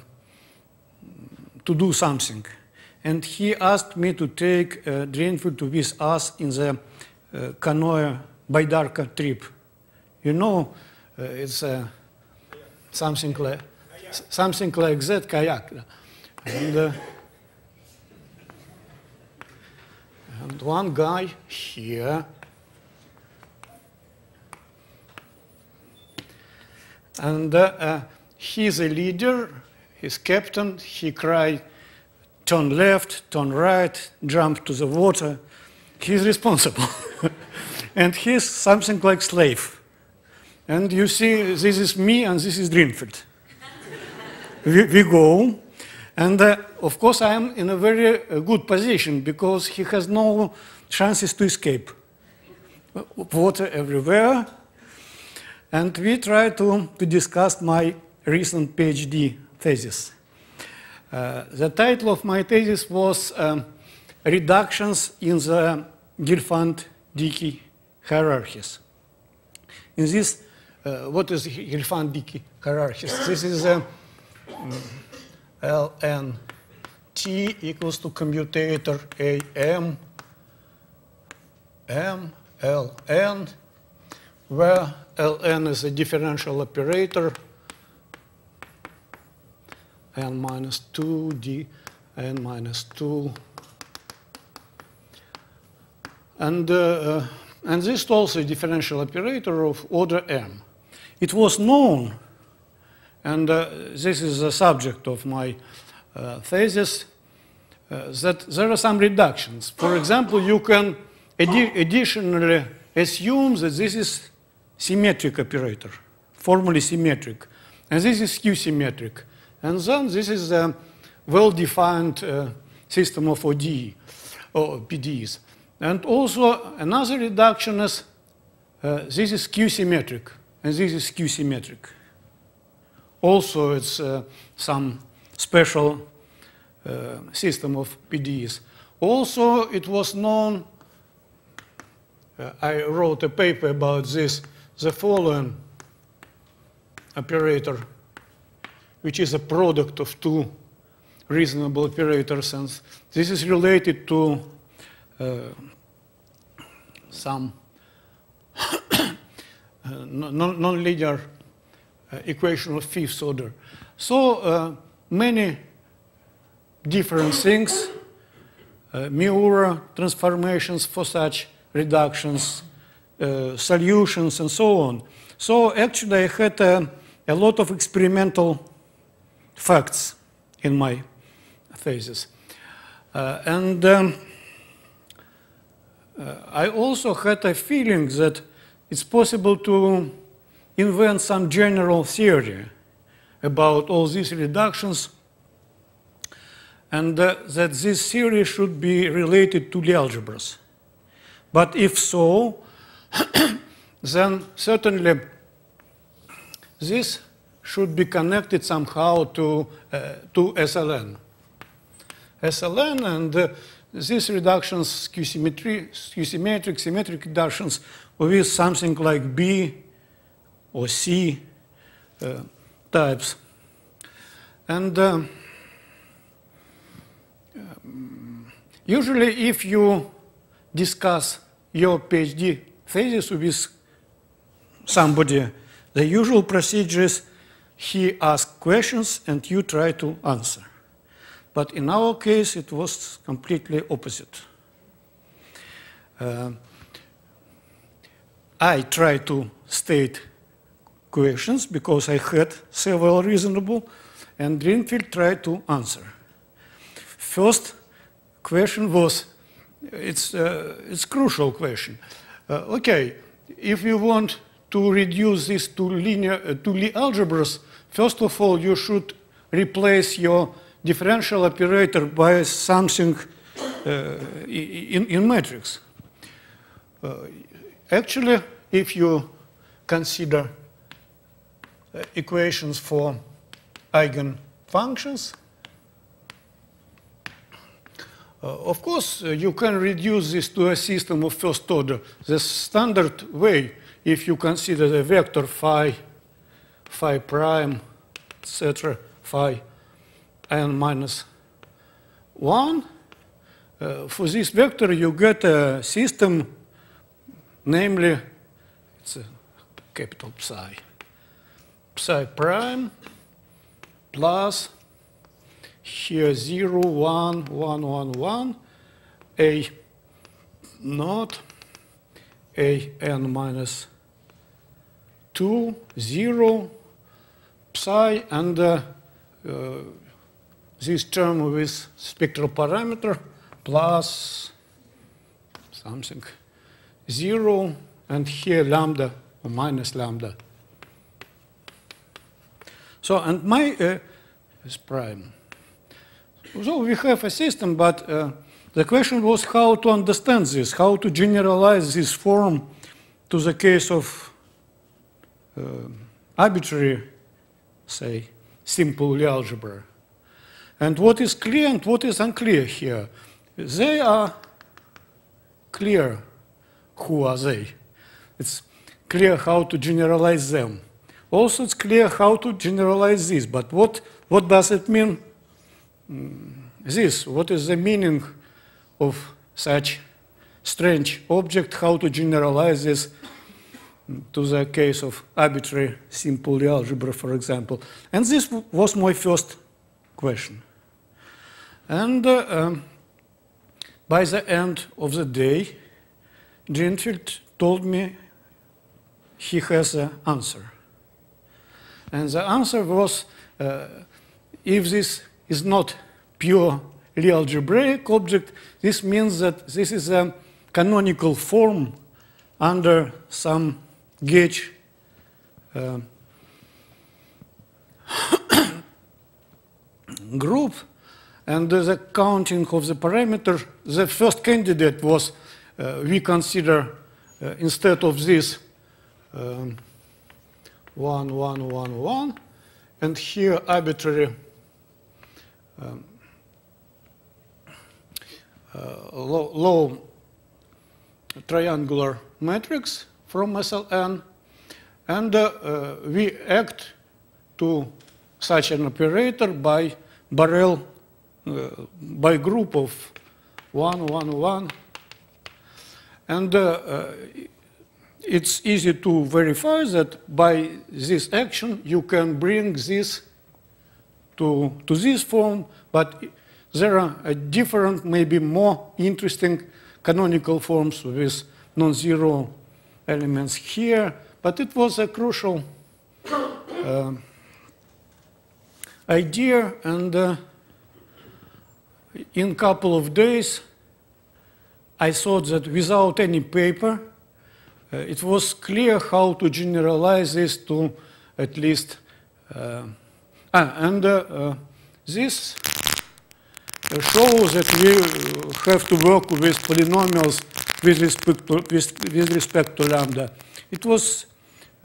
to do something and he asked me to take uh, Drenfield with us in the uh, canoe Baidarka trip. You know, uh, it's uh, something like something like that kayak. And, uh, and one guy here. And uh, uh, he's a leader, he's captain, he cried, turn left, turn right, jump to the water. He's responsible. and he's something like slave. And you see, this is me and this is Greenfield. we, we, go, and uh, of course I am in a very uh, good position because he has no chances to escape. Water everywhere. And we try to, to discuss my recent PhD thesis. Uh, the title of my thesis was um, Reductions in the Gelfand-Dickey Hierarchies. In this, uh, what is Gelfand-Dickey hierarchies? This is a um, ln t equals to commutator a m m l n, where l n is a differential operator n minus 2 d n minus 2. And, uh, and this also a differential operator of order m. It was known, and uh, this is the subject of my uh, thesis, uh, that there are some reductions. For example, you can addi additionally assume that this is symmetric operator, formally symmetric. And this is skew symmetric. And then this is a well-defined uh, system of OD or PDs. And also another reduction is uh, this is Q-symmetric and this is Q-symmetric. Also it's uh, some special uh, system of PDs. Also it was known, uh, I wrote a paper about this, the following operator which is a product of two reasonable operators. And this is related to uh, some uh, nonlinear uh, equation of fifth order. So uh, many different things, Miura transformations for such reductions, uh, solutions and so on. So actually I had uh, a lot of experimental facts in my thesis. Uh, and um, uh, I also had a feeling that it's possible to invent some general theory about all these reductions and uh, that this theory should be related to the algebras. But if so, then certainly this should be connected somehow to, uh, to SLN. SLN and uh, these reductions, Q-symmetric, symmetric reductions with something like B or C uh, types. And uh, um, usually if you discuss your PhD thesis with somebody, the usual procedure is he asked questions and you try to answer. But in our case, it was completely opposite. Uh, I tried to state questions because I had several reasonable, and Greenfield tried to answer. First question was, it's uh, it's crucial question. Uh, okay, if you want to reduce this to linear uh, to algebras, first of all, you should replace your differential operator by something uh, in, in matrix. Uh, actually, if you consider uh, equations for eigenfunctions, uh, of course, uh, you can reduce this to a system of first order, the standard way if you consider the vector phi, phi prime, etc., phi n minus 1, uh, for this vector you get a system, namely, it's a capital psi, psi prime plus here 0, 1, 1, 1, 1, a naught, a n minus 1 2, 0, psi, and uh, uh, this term with spectral parameter plus something 0, and here lambda or minus lambda. So, and my uh, is prime. So we have a system, but uh, the question was how to understand this, how to generalize this form to the case of uh, arbitrary, say, simple algebra. And what is clear and what is unclear here? They are clear who are they. It's clear how to generalize them. Also, it's clear how to generalize this, but what, what does it mean, mm, this? What is the meaning of such strange object, how to generalize this to the case of arbitrary simple algebra, for example. And this was my first question. And uh, um, by the end of the day, Greenfield told me he has an answer. And the answer was, uh, if this is not pure real algebraic object, this means that this is a canonical form under some gauge uh, group and the counting of the parameter, the first candidate was uh, we consider uh, instead of this um, 1, 1, 1, 1, and here arbitrary um, uh, low, low triangular matrix from SLN, and uh, we act to such an operator by barrel, uh, by group of 1, 1, 1. And uh, it's easy to verify that by this action you can bring this to, to this form, but there are different, maybe more interesting canonical forms with non-zero elements here, but it was a crucial uh, idea, and uh, in a couple of days, I thought that without any paper, uh, it was clear how to generalize this to at least, uh, ah, and uh, uh, this shows that we have to work with polynomials with respect to, with, with respect to lambda. It was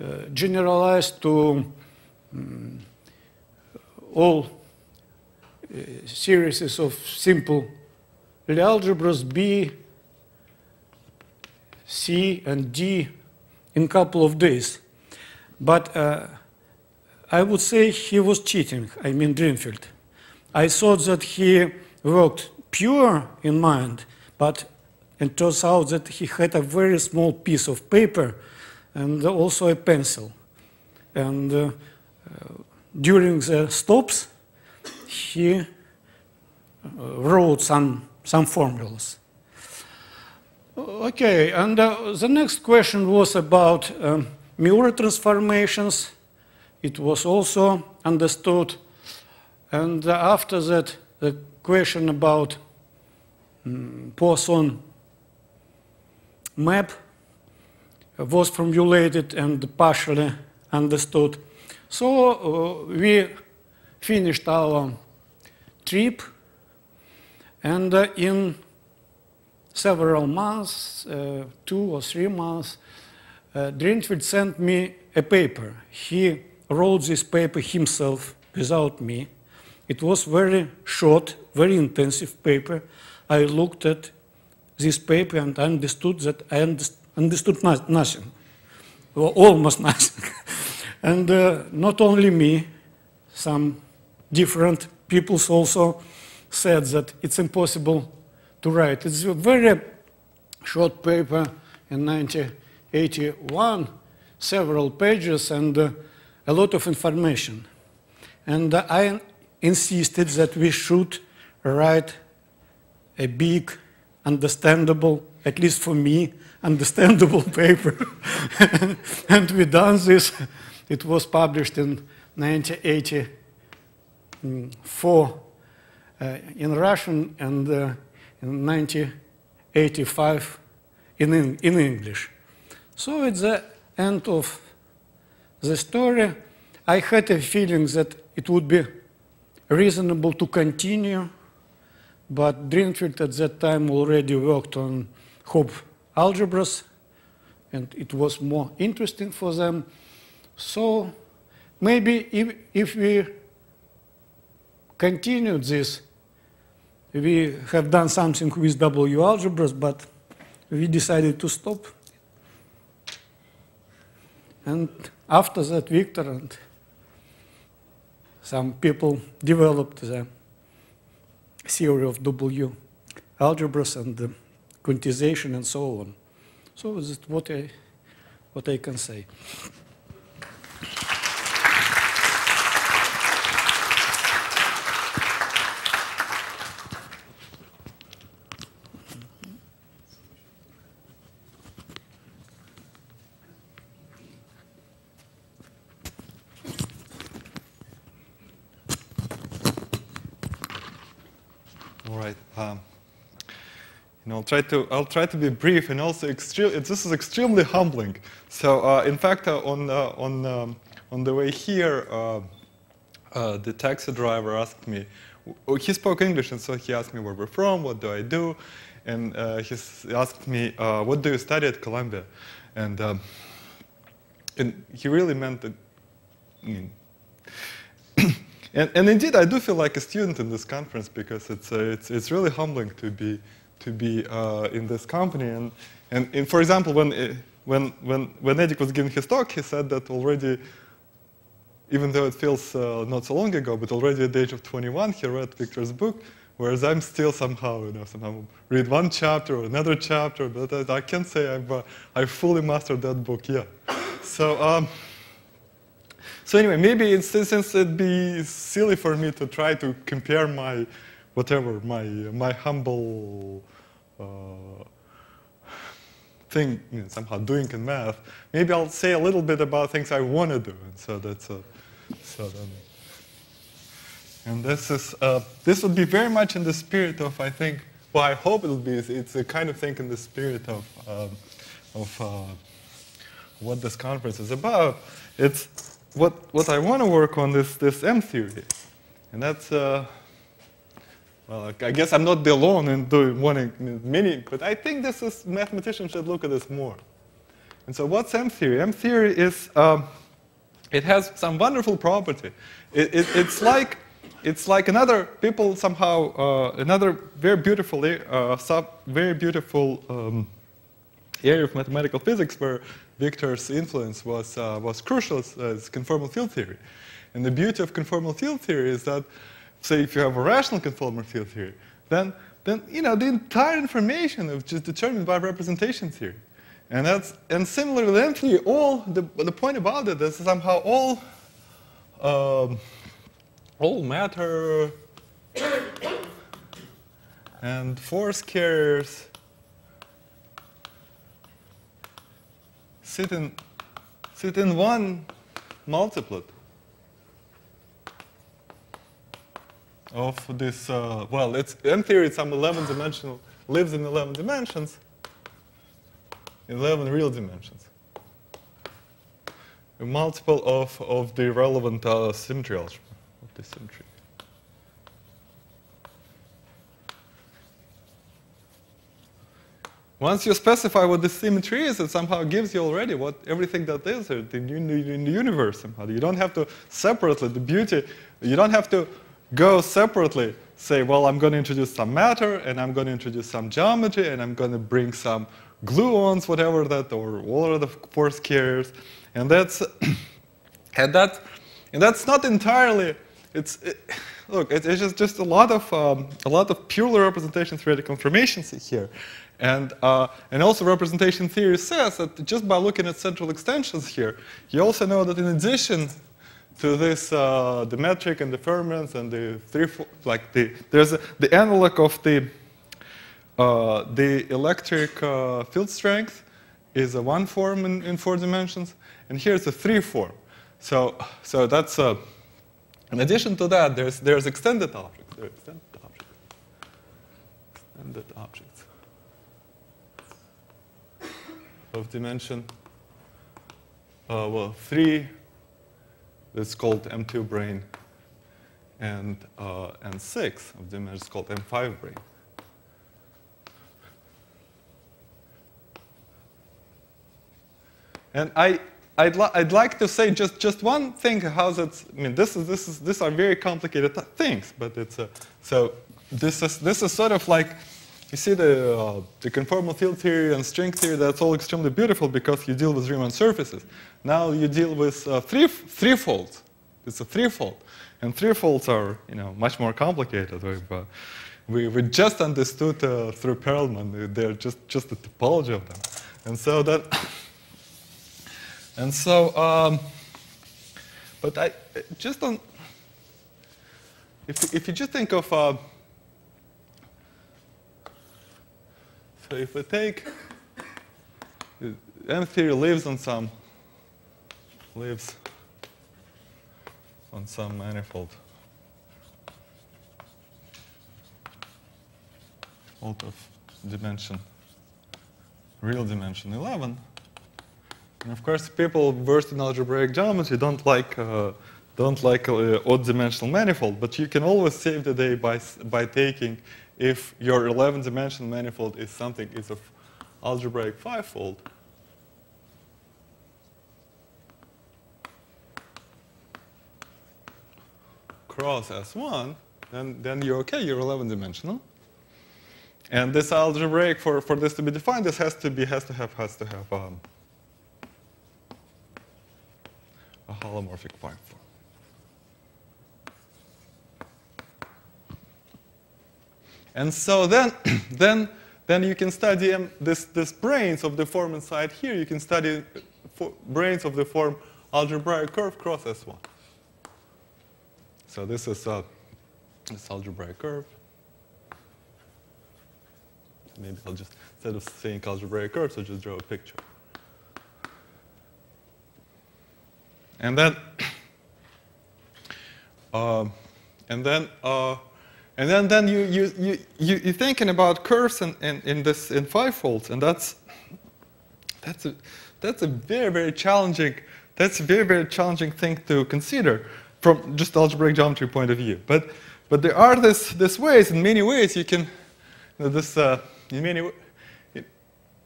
uh, generalized to um, all uh, series of simple algebras B, C, and D in a couple of days. But uh, I would say he was cheating, I mean Greenfield. I thought that he worked pure in mind, but and turns out that he had a very small piece of paper and also a pencil. And uh, during the stops, he uh, wrote some, some formulas. Okay, and uh, the next question was about um, transformations. It was also understood. And uh, after that, the question about um, Poisson map was formulated and partially understood. So uh, we finished our trip, and uh, in several months, uh, two or three months, uh, sent me a paper. He wrote this paper himself without me. It was very short, very intensive paper. I looked at this paper and I understood that I understood nothing, or almost nothing. and uh, not only me, some different peoples also said that it's impossible to write. It's a very short paper in 1981, several pages and uh, a lot of information. And uh, I insisted that we should write a big understandable, at least for me, understandable paper. and we done this. It was published in 1984 uh, in Russian and uh, in 1985 in, in, in English. So at the end of the story, I had a feeling that it would be reasonable to continue but Drinfield at that time already worked on Hope algebras, and it was more interesting for them. So maybe if, if we continued this, we have done something with W algebras, but we decided to stop. And after that, Victor and some people developed them theory of W algebras and quantization and so on. So this is what I, what I can say. try to, I'll try to be brief and also extreme, this is extremely humbling. So uh, in fact, uh, on, uh, on, um, on the way here, uh, uh, the taxi driver asked me, he spoke English, and so he asked me where we're from, what do I do, and he asked me, what do you study at Columbia? And, um, and he really meant that, I mean, and, and, indeed, I do feel like a student in this conference because it's, uh, it's, it's really humbling to be to be uh, in this company. And, and, and, for example, when, eh, when, when, when Edik was giving his talk, he said that already, even though it feels uh, not so long ago, but already at the age of 21, he read Victor's book, whereas I'm still somehow, you know, somehow read one chapter or another chapter, but I can't say I've, uh, I fully mastered that book yet. So, um, so anyway, maybe it's, since it'd be silly for me to try to compare my, whatever, my, my humble uh, thing you know, somehow doing in math. Maybe I'll say a little bit about things I want to do, and so that's a, so then, and this is uh, this would be very much in the spirit of I think. Well, I hope it'll be. It's a kind of thing in the spirit of um, of uh, what this conference is about. It's what what I want to work on this this M theory, and that's. Uh, well, I guess I'm not the alone in doing wanting meaning, but I think this is mathematicians should look at this more. And so, what's M theory? M theory is um, it has some wonderful property. It, it, it's like it's like another people somehow uh, another very beautiful uh, sub very beautiful um, area of mathematical physics where Victor's influence was uh, was crucial is conformal field theory. And the beauty of conformal field theory is that so if you have a rational conformal field theory, then, then you know, the entire information is just determined by representation theory. And, that's, and similarly, all the, the point about it is somehow all, um, all matter and force carriers sit in, sit in one multiplet. of this, uh, well, it's, in theory, it's some 11 dimensional, lives in 11 dimensions, 11 real dimensions, a multiple of, of the relevant uh, symmetry algebra, of this symmetry. Once you specify what the symmetry is, it somehow gives you already what everything that is in uh, the universe somehow. You don't have to separately, the beauty, you don't have to go separately, say, well, I'm going to introduce some matter, and I'm going to introduce some geometry, and I'm going to bring some gluons, whatever that, or all the force carriers. And that's, and that, and that's not entirely, it's, it, look, it, it's just, just a lot of, um, a lot of purely representation theoretic conformations here. And, uh, and also representation theory says that just by looking at central extensions here, you also know that in addition to this uh, the metric and the fermions and the three like the there's a, the analog of the uh, the electric uh, field strength is a one form in, in, four dimensions, and here's a three form. So so that's a, uh, in addition to that there's there's extended objects. There's extended objects. Extended objects of dimension. Uh, well, three it's called M2 brain. And, uh, and six of the image is called M5 brain. And I, I'd, li I'd like to say just, just one thing, how that's, I mean, this is, this is, these are very complicated things, but it's a, so this is, this is sort of like, you see the, uh, the conformal field theory and string theory, that's all extremely beautiful because you deal with Riemann surfaces. Now you deal with uh, three, threefold. It's a threefold. And threefolds are you know, much more complicated. But we, we just understood uh, through Perelman, they're just, just the topology of them. And so that, and so, um, but I just don't. if, if you just think of uh, So if we take M uh, theory lives on some lives on some manifold out of dimension, real dimension 11. And of course, people versed in algebraic geometry don't like uh, don't like uh, odd-dimensional manifold, but you can always save the day by by taking if your 11 dimensional manifold is something is of algebraic fivefold, cross S1, then, then you're okay, you're 11 dimensional. And this algebraic, for, for this to be defined, this has to be, has to have, has to have um, a holomorphic fivefold. And so then, then, then you can study um, this, this brains of the form inside here. You can study uh, brains of the form algebraic curve cross S1. So this is a uh, this algebraic curve. Maybe I'll just, instead of saying algebraic curves, I'll just draw a picture. And then, uh, and then uh, and then, then you, you, you, you, are thinking about curves in, in, in, this, in fivefolds, and that's, that's, a, that's a very, very challenging, that's a very, very challenging thing to consider from just algebraic geometry point of view. But, but there are this, this ways, in many ways, you can, this, uh, in many,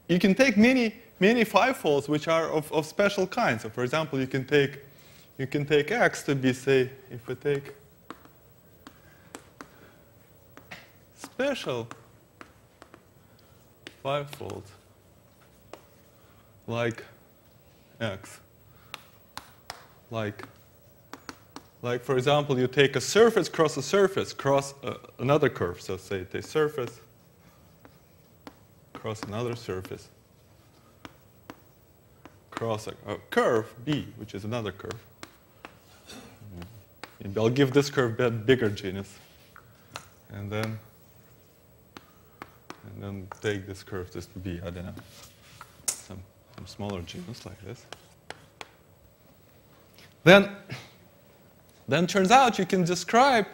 you can take many, many fivefolds which are of, of special kinds. So for example, you can take, you can take x to be, say, if we take, special fivefold like x. Like, like for example, you take a surface cross a surface cross uh, another curve. So say the surface cross another surface cross a, a curve B, which is another curve. And I'll give this curve a bigger genus. And then then take this curve just to be, I don't know, some, some smaller genus like this. Then, then turns out you can describe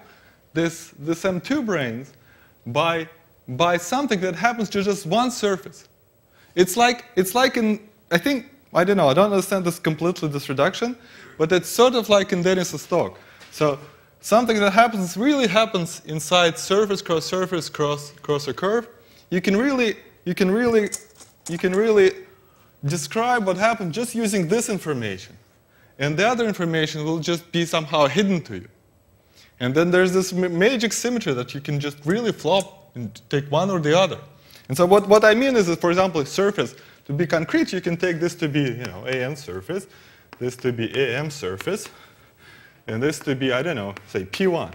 this, this M2 brains by, by something that happens to just one surface. It's like, it's like in, I think, I don't know, I don't understand this completely, this reduction, but it's sort of like in Dennis's talk. So something that happens really happens inside surface cross surface cross, cross a curve, you can really, you can really, you can really describe what happened just using this information. And the other information will just be somehow hidden to you. And then there's this magic symmetry that you can just really flop and take one or the other. And so what, what I mean is that, for example, surface, to be concrete, you can take this to be, you know, AM surface, this to be AM surface, and this to be, I don't know, say P1.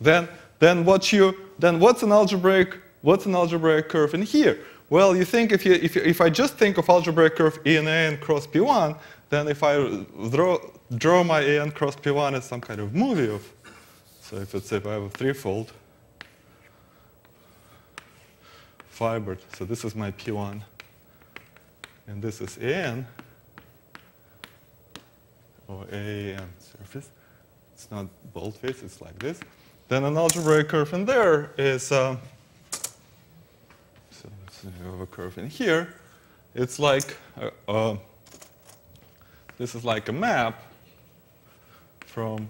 Then then what you then what's an algebraic what's an algebraic curve in here? Well, you think if you, if you, if I just think of algebraic curve E and A and cross P1, then if I draw draw my A and cross P1 as some kind of movie of so if it's if I have a threefold fibered, so this is my P1 and this is AN or AN surface. It's not bold face, it's like this then an algebraic curve in there is, uh, so us have a curve in here. It's like, uh, uh this is like a map from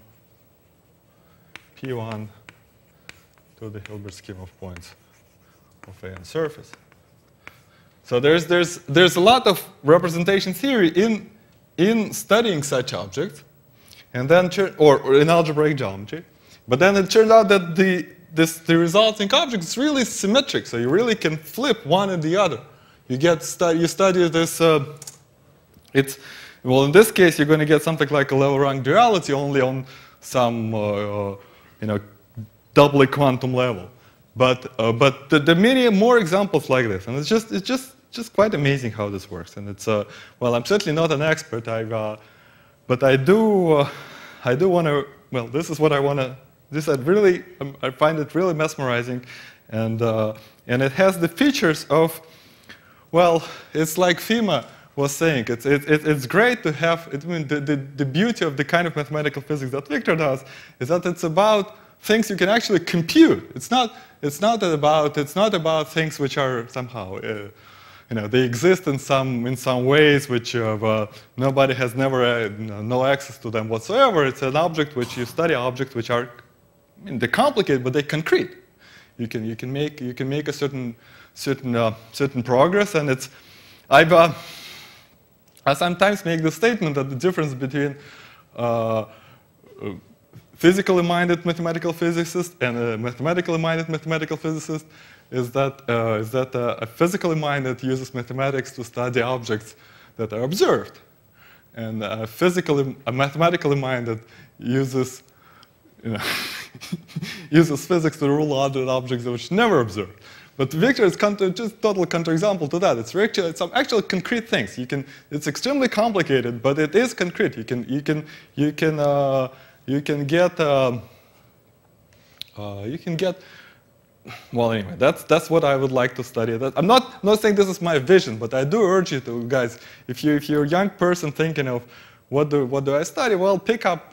P1 to the Hilbert scheme of points of a n surface. So there's, there's, there's a lot of representation theory in, in studying such objects, and then, or, or in algebraic geometry. But then it turned out that the, this, the resulting object is really symmetric, so you really can flip one and the other. You, get stu you study this, uh, it's, well, in this case, you're going to get something like a level rank duality only on some, uh, uh, you know, doubly quantum level. But, uh, but the, many more examples like this, and it's just, it's just, just quite amazing how this works. And it's, uh, well, I'm certainly not an expert, I, uh, but I do, uh, I do want to, well, this is what I want to this I really, um, I find it really mesmerizing, and uh, and it has the features of, well, it's like FEMA was saying. It's it, it's great to have. It, I mean, the, the the beauty of the kind of mathematical physics that Victor does is that it's about things you can actually compute. It's not it's not about it's not about things which are somehow. Uh, you know, they exist in some in some ways which uh, uh nobody has never uh, no access to them whatsoever. It's an object which you study, objects which are I mean, they're complicated, but they're concrete. You can, you can, make, you can make a certain, certain, uh, certain progress, and it's, I've, uh, I sometimes make the statement that the difference between uh, uh physically minded mathematical physicist and a mathematically minded mathematical physicist is that, uh, is that uh, a physically minded uses mathematics to study objects that are observed. And a physically, a mathematically minded uses you know, uses physics to rule out objects which never observed. But Victor is counter, just total counterexample to that. It's, actually, some actual concrete things. You can, it's extremely complicated, but it is concrete. You can, you can, you can, uh, you can get, um, uh, you can get. Well, anyway, that's that's what I would like to study. That, I'm not not saying this is my vision, but I do urge you to guys, if you if you're a young person thinking of what do what do I study, well, pick up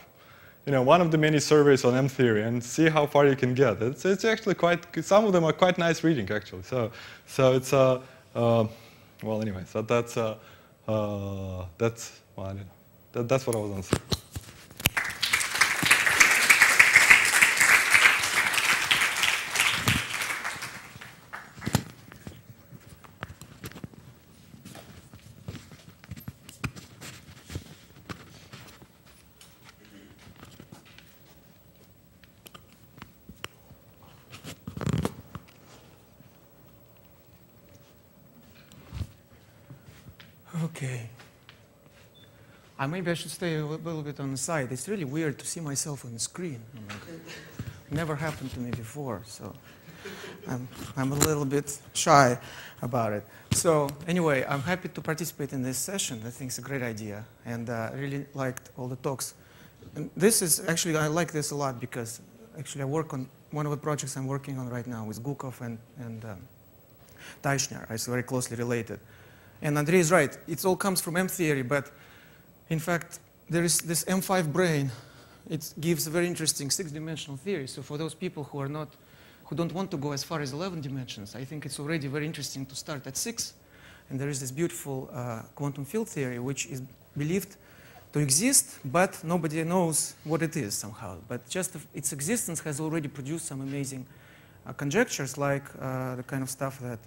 you know, one of the many surveys on M-theory and see how far you can get. It's, it's actually quite, some of them are quite nice reading, actually. So, so it's, uh, uh well, anyway, so that's, uh, uh, that's, well, I don't know. That, that's what I was on. maybe I should stay a little bit on the side. It's really weird to see myself on the screen. Never happened to me before, so I'm, I'm a little bit shy about it. So anyway, I'm happy to participate in this session. I think it's a great idea, and uh, I uh, really liked all the talks. And this is actually, I like this a lot because actually I work on one of the projects I'm working on right now with Gukov and, and um, Teichner. It's very closely related. And Andrei is right. It all comes from M theory, but in fact, there is this M5 brain. It gives a very interesting six-dimensional theory. So for those people who are not, who don't want to go as far as 11 dimensions, I think it's already very interesting to start at six. And there is this beautiful uh, quantum field theory, which is believed to exist, but nobody knows what it is somehow. But just its existence has already produced some amazing uh, conjectures, like uh, the kind of stuff that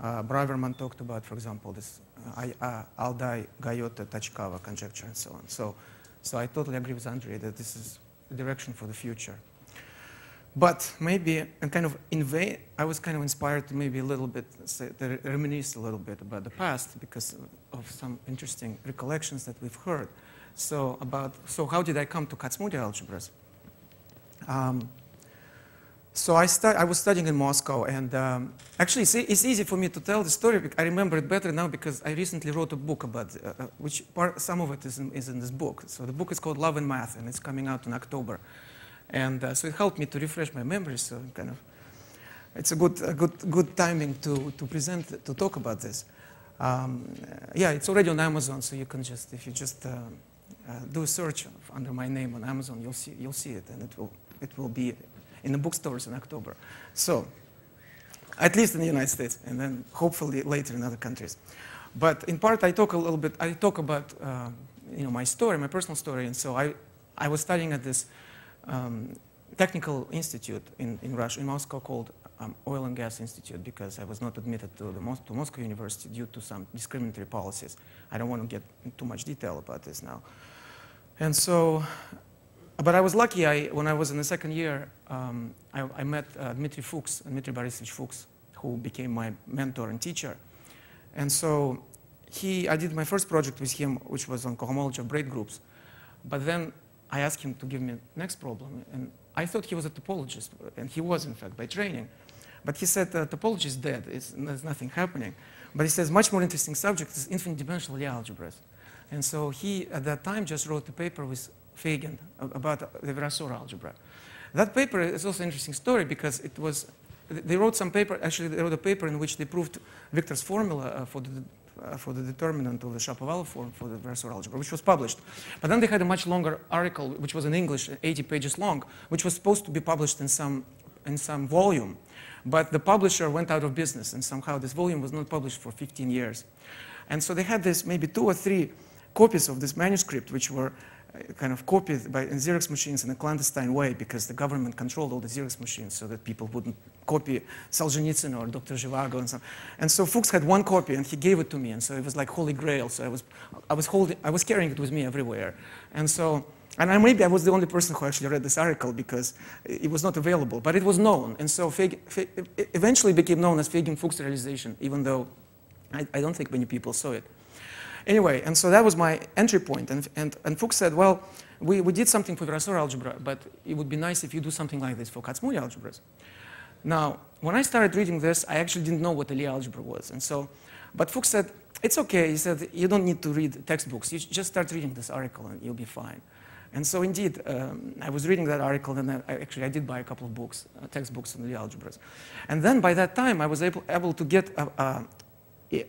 uh, Braverman talked about, for example, this uh, uh, Aldai, Gayota, Tachikawa conjecture and so on. So, so I totally agree with Andrei that this is the direction for the future. But maybe, and kind of in vain, I was kind of inspired to maybe a little bit, say, reminisce a little bit about the past because of some interesting recollections that we've heard. So about, so how did I come to Katsmudi algebras? Um, so I, I, was studying in Moscow, and um, actually, it's, it's, easy for me to tell the story. I remember it better now because I recently wrote a book about, uh, uh, which part, some of it is in, is in, this book. So the book is called Love and Math, and it's coming out in October. And uh, so it helped me to refresh my memory. So kind of, it's a good, a good, good timing to, to present, to talk about this. Um, yeah, it's already on Amazon, so you can just, if you just uh, uh do a search under my name on Amazon, you'll see, you'll see it, and it will, it will be in the bookstores in October. So at least in the United States, and then hopefully later in other countries. But in part, I talk a little bit, I talk about uh, you know, my story, my personal story. And so I, I was studying at this um, technical institute in, in Russia, in Moscow, called um, Oil and Gas Institute, because I was not admitted to, the Mos to Moscow University due to some discriminatory policies. I don't want to get too much detail about this now. And so, but I was lucky, I, when I was in the second year, um, I, I, met uh, Dmitry Fuchs, Dmitry Borisovich Fuchs, who became my mentor and teacher. And so he, I did my first project with him, which was on cohomology of braid groups. But then I asked him to give me next problem. And I thought he was a topologist, and he was, in fact, by training. But he said uh, topology is dead, it's, there's nothing happening. But he says much more interesting subject is infinite dimensional algebras. And so he, at that time, just wrote a paper with Fagan about the Virasoro algebra. That paper is also an interesting story because it was, they wrote some paper, actually they wrote a paper in which they proved Victor's formula uh, for the uh, for the determinant of the Shapovalov form for the versor algebra, which was published. But then they had a much longer article, which was in English, 80 pages long, which was supposed to be published in some, in some volume. But the publisher went out of business, and somehow this volume was not published for 15 years. And so they had this maybe two or three copies of this manuscript, which were kind of copied by in Xerox machines in a clandestine way because the government controlled all the Xerox machines so that people wouldn't copy Solzhenitsyn or Dr. Zhivago and so on. And so Fuchs had one copy and he gave it to me and so it was like holy grail. So I was, I was holding, I was carrying it with me everywhere. And so, and I, maybe I was the only person who actually read this article because it was not available, but it was known. And so Fagin, Fagin, eventually became known as Fagin-Fuchs realization, even though I, I don't think many people saw it. Anyway, and so that was my entry point. And, and, and Fuchs said, well, we, we did something for Virasoro algebra, but it would be nice if you do something like this for Katsumori algebras. Now, when I started reading this, I actually didn't know what Lie algebra was. And so, but Fuchs said, it's okay. He said, you don't need to read textbooks. You just start reading this article and you'll be fine. And so indeed, um, I was reading that article, and I, actually I did buy a couple of books, uh, textbooks on the algebras. And then by that time, I was able, able to get a, a,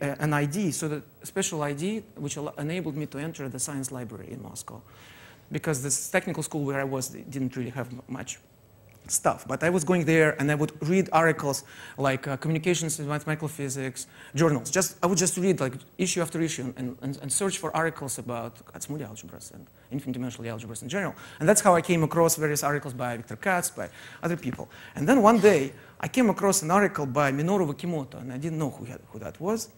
an ID, so the special ID which enabled me to enter the science library in Moscow. Because this technical school where I was didn't really have much stuff. But I was going there and I would read articles like uh, communications in mathematical physics, journals. Just I would just read like issue after issue and, and, and search for articles about Katzmuli algebras and infinite dimensional algebras in general. And that's how I came across various articles by Victor Katz, by other people. And then one day, I came across an article by Minoru Wakimoto, and I didn't know who, who that was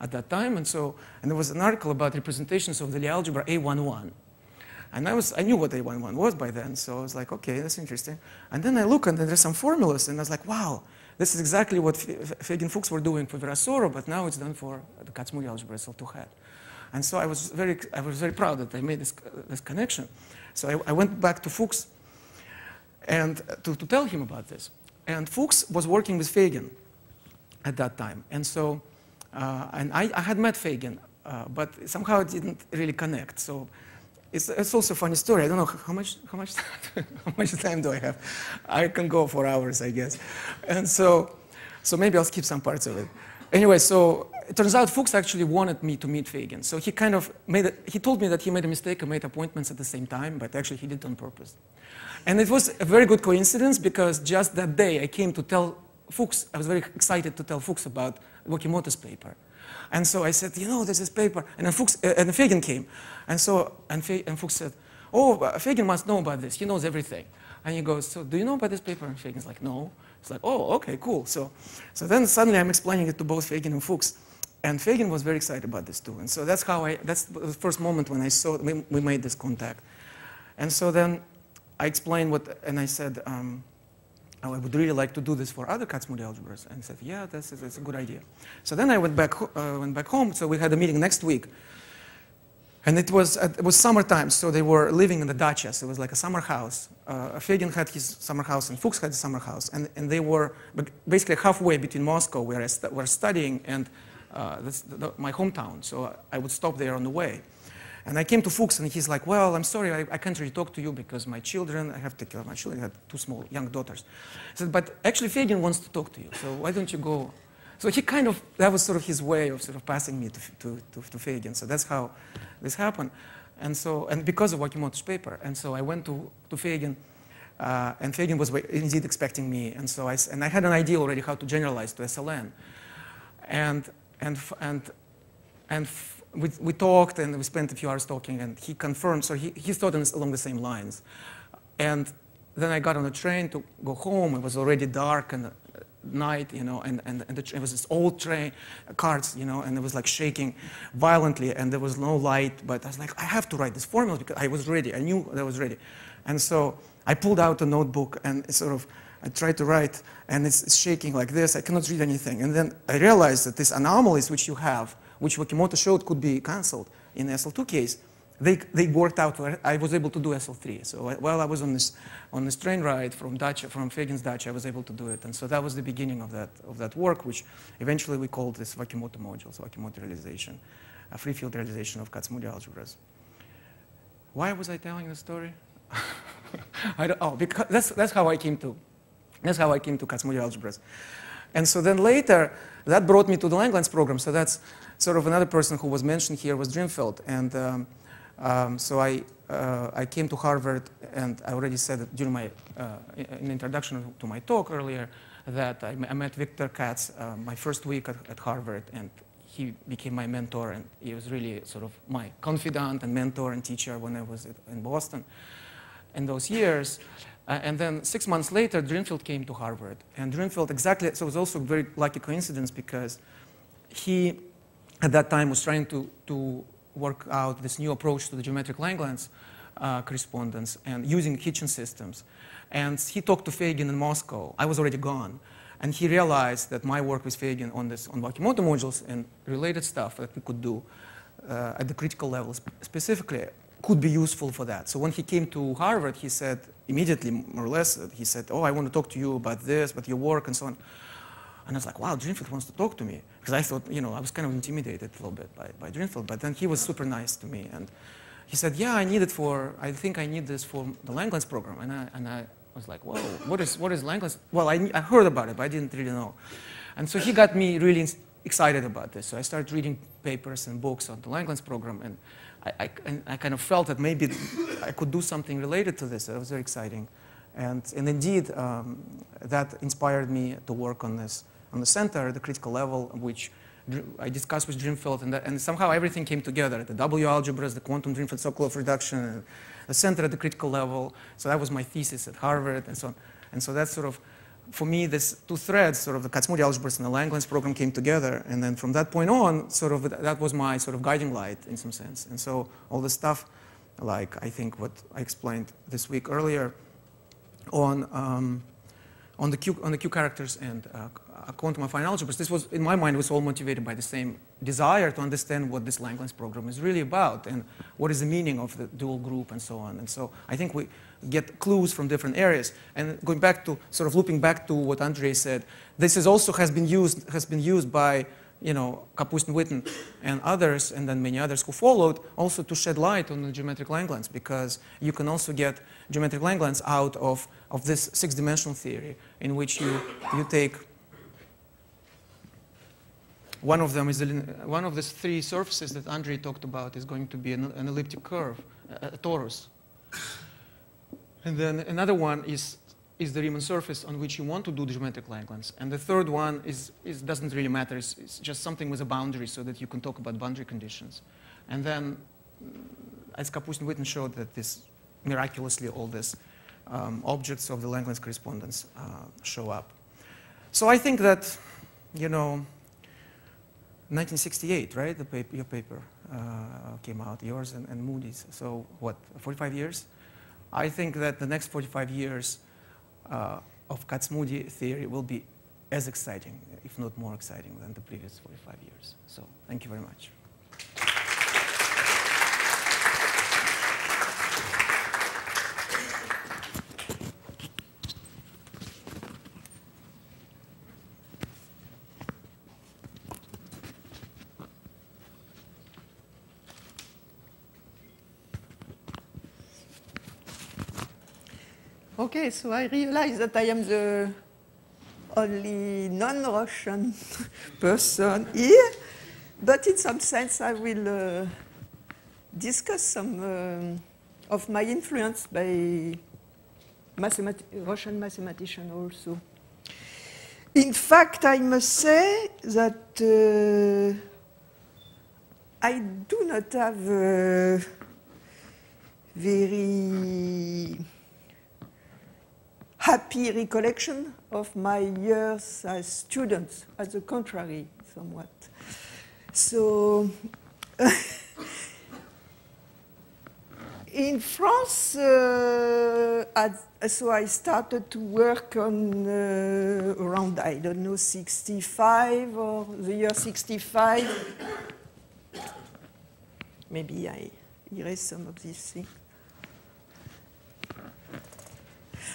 at that time. And so, and there was an article about representations of the Lie algebra A11. And I, was, I knew what A11 was by then, so I was like, okay, that's interesting. And then I look, and there's some formulas, and I was like, wow, this is exactly what Fagin Fuchs were doing for Virasoro, but now it's done for the Kac-Moody algebra, SL2 And so I was very, I was very proud that I made this, this connection. So I, I went back to Fuchs and to, to tell him about this. And Fuchs was working with Fagin at that time. And so, uh, and I, I, had met Fagin, uh, but somehow it didn't really connect. So it's, it's also a funny story. I don't know how much, how, much time, how much time do I have? I can go for hours, I guess. And so, so maybe I'll skip some parts of it. Anyway, so it turns out Fuchs actually wanted me to meet Fagin. So he kind of made, a, he told me that he made a mistake and made appointments at the same time, but actually he did it on purpose. And it was a very good coincidence because just that day I came to tell Fuchs, I was very excited to tell Fuchs about Wakimoto's paper. And so I said, you know, there's this paper. And then Fuchs, uh, and Fagin came. And so, and, Fe, and Fuchs said, oh, uh, Fagin must know about this. He knows everything. And he goes, so do you know about this paper? And Fagin's like, no. It's like, oh, okay, cool. So, so then suddenly I'm explaining it to both Fagin and Fuchs. And Fagin was very excited about this too. And so that's how I, that's the first moment when I saw, we, we made this contact. And so then I explained what, and I said, um, oh, I would really like to do this for other Katzmulli algebras. And he said, yeah, this is, a good idea. So then I went back, uh, went back home, so we had a meeting next week. And it was, uh, it was summertime, so they were living in the dacha, it was like a summer house. Uh, Fagin had his summer house and Fuchs had his summer house, and, and they were basically halfway between Moscow, where I st were studying, and uh, the, my hometown, so I would stop there on the way. And I came to Fuchs and he's like, well, I'm sorry, I, I can't really talk to you because my children, I have to take care of my children, I have two small young daughters. I said, but actually Fagin wants to talk to you, so why don't you go? So he kind of, that was sort of his way of sort of passing me to, to, to, to Fagin. So that's how this happened. And so, and because of Wakimoto's paper. And so I went to, to Fagin uh, and Fagin was indeed expecting me. And so I, and I had an idea already how to generalize to SLN. And, and, and, and we, we talked and we spent a few hours talking and he confirmed, so he, he thought along the same lines. And then I got on a train to go home. It was already dark and uh, night, you know, and, and, and the, it was this old train, cars carts, you know, and it was like shaking violently and there was no light, but I was like, I have to write this formula because I was ready. I knew I was ready. And so I pulled out a notebook and sort of, I tried to write and it's, it's shaking like this. I cannot read anything. And then I realized that these anomalies which you have, which Wakimoto showed could be canceled in SL2 case, they, they worked out where I was able to do SL3. So uh, while I was on this, on this train ride from Dutch from Fagin's Dutch, I was able to do it. And so that was the beginning of that, of that work, which eventually we called this Wakimoto modules, Wakimoto realization, a free field realization of Katsumuri algebras. Why was I telling the story? I don't, oh, because that's, that's how I came to, that's how I came to Katsumuri algebras. And so then later, that brought me to the Langlands program. So that's sort of another person who was mentioned here was Dreamfield. And um, um, so I, uh, I came to Harvard, and I already said that during my uh, in introduction to my talk earlier that I, met Victor Katz uh, my first week at, at, Harvard, and he became my mentor, and he was really sort of my confidant and mentor and teacher when I was in Boston in those years. Uh, and then six months later, Drinfield came to Harvard. And Drinfield exactly, so it was also a very lucky coincidence because he, at that time, was trying to, to work out this new approach to the geometric Langlands uh, correspondence and using Hitchin systems. And he talked to Fagin in Moscow. I was already gone. And he realized that my work with Fagin on this, on Wakimoto modules and related stuff that we could do uh, at the critical level specifically could be useful for that. So when he came to Harvard, he said immediately, more or less, he said, "Oh, I want to talk to you about this, about your work, and so on." And I was like, "Wow, Greenfield wants to talk to me," because I thought, you know, I was kind of intimidated a little bit by, by Greenfield, but then he was super nice to me, and he said, "Yeah, I need it for. I think I need this for the Langlands program," and I and I was like, "Whoa, what is what is Langlands?" Well, I I heard about it, but I didn't really know, and so he got me really excited about this. So I started reading papers and books on the Langlands program and I, I, I kind of felt that maybe I could do something related to this. It was very exciting. And, and indeed, um, that inspired me to work on this, on the center, the critical level, which I discussed with Dreamfield, and, and somehow everything came together. The W algebras, the quantum Dreamfield Sokolov reduction, the center at the critical level. So that was my thesis at Harvard and so on. And so that sort of for me, these two threads, sort of the Katsumori algebras and the Langlands program came together. And then from that point on, sort of that was my sort of guiding light in some sense. And so all the stuff, like I think what I explained this week earlier on, um, on, the Q, on the Q characters and uh, quantum affine algebra. this was, in my mind, was all motivated by the same desire to understand what this Langlands program is really about and what is the meaning of the dual group and so on. And so I think we get clues from different areas. And going back to, sort of looping back to what Andre said, this is also has been used, has been used by, you know, Kapustin-Witten and others, and then many others who followed, also to shed light on the geometric Langlands, because you can also get geometric Langlands out of, of this six-dimensional theory, in which you, you take one of them is one of the three surfaces that Andre talked about is going to be an, an elliptic curve, a, a, torus. And then another one is is the Riemann surface on which you want to do the geometric Langlands, And the third one is, is doesn't really matter. It's, it's, just something with a boundary so that you can talk about boundary conditions. And then, mm, as Kapustin-Witten showed, that this miraculously all these um, objects of the Langlands correspondence uh, show up. So I think that, you know, 1968, right? Paper, your paper uh, came out, yours and, and, Moody's. So what, 45 years? I think that the next 45 years uh, of Katz-Moody theory will be as exciting, if not more exciting, than the previous 45 years. So thank you very much. Okay, so I realize that I am the only non-Russian person here, but in some sense I will uh, discuss some um, of my influence by Russian mathematician also. In fact, I must say that uh, I do not have uh, very happy recollection of my years as students, as the contrary, somewhat. So, in France, uh, at, so I started to work on uh, around, I don't know, 65 or the year 65. Maybe I erase some of these things.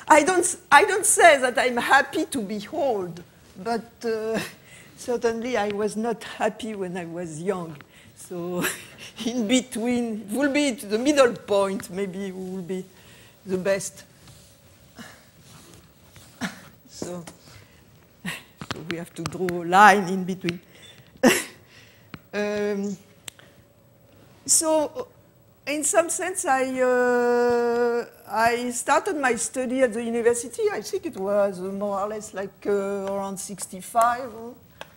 I don't, I don't say that I'm happy to be old, but uh, certainly I was not happy when I was young. So in between, it will be the middle point, maybe it will be the best. So, so we have to draw a line in between. um, so in some sense, I, uh, I started my study at the university. I think it was more or less like uh, around 65 or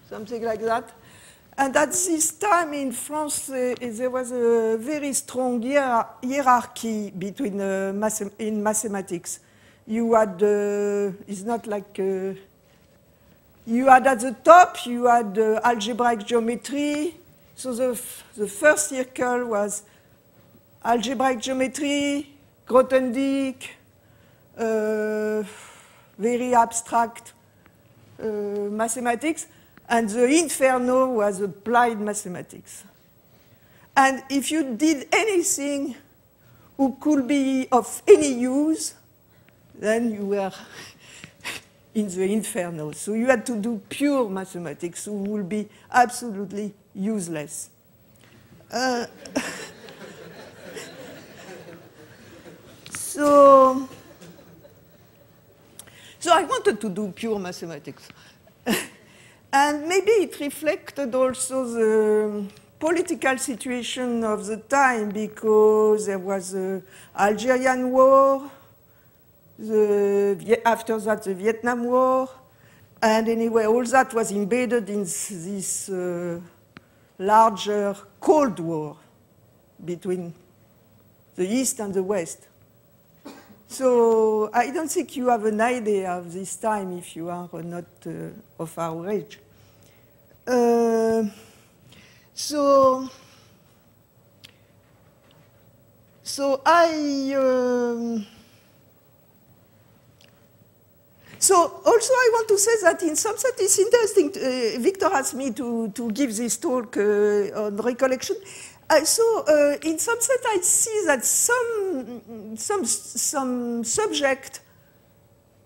something like that. And at this time in France, uh, there was a very strong hier hierarchy between uh, in mathematics. You had, uh, it's not like, uh, you had at the top, you had algebraic geometry. So the, the first circle was algebraic geometry, Grothendieck, euh, very abstract euh, mathematics, and the inferno was applied mathematics. And if you did anything who could be of any use, then you were in the inferno. So you had to do pure mathematics, who would be absolutely useless. Uh, So, so I wanted to do pure mathematics. and maybe it reflected also the political situation of the time because there was the Algerian War, the, after that the Vietnam War, and anyway, all that was embedded in this uh, larger Cold War between the East and the West. So I don't think you have an idea of this time if you are not uh, of our age. Uh, so, so I. Um, so also I want to say that in some sense it's interesting. To, uh, Victor asked me to, to give this talk uh, on recollection uh, so uh, in some sense, I see that some, some, some subject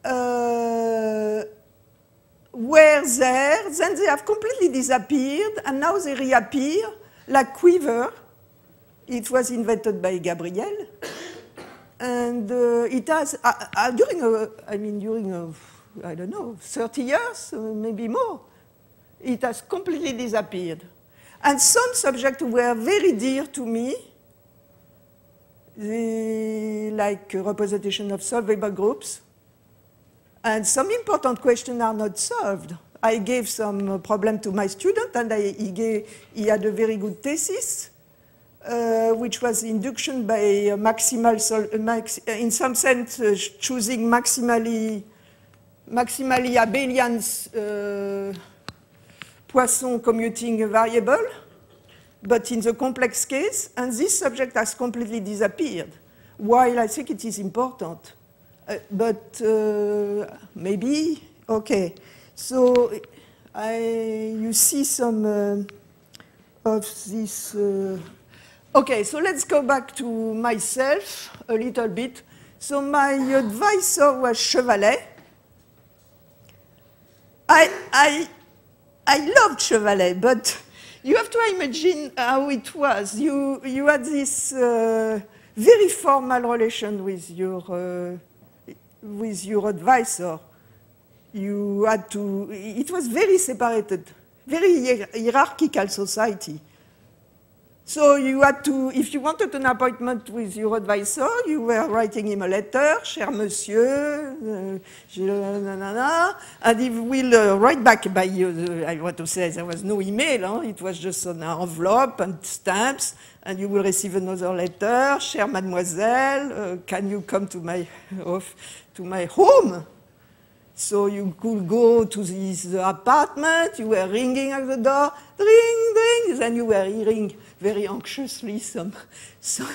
uh, were there, then they have completely disappeared, and now they reappear like quiver. It was invented by Gabriel, and uh, it has uh, uh, during a, I mean during a, I don't know, 30 years, maybe more, it has completely disappeared. And some subjects were very dear to me, the, like representation of solvable groups. And some important questions are not solved. I gave some problem to my student, and I, he, gave, he had a very good thesis, uh, which was induction by maximal, sol, max, in some sense, uh, choosing maximally, maximally abelian uh, Poisson commuting variable, but in the complex case, and this subject has completely disappeared, while I think it is important. Uh, but uh, maybe, okay. So I, you see some uh, of this. Uh, okay, so let's go back to myself a little bit. So my advisor was Chevalet. I, I I loved Chevalet, but you have to imagine how it was. You, you had this uh, very formal relation with your, uh, with your advisor. You had to, it was very separated, very hierarchical society. So you had to, if you wanted an appointment with your advisor, you were writing him a letter, cher monsieur, uh, and he will uh, write back by you, uh, I want to say, there was no email, huh? it was just an envelope and stamps, and you will receive another letter, cher mademoiselle, uh, can you come to my, off, to my home? So you could go to this apartment, you were ringing at the door, ring, ring, then you were hearing very anxiously some, some,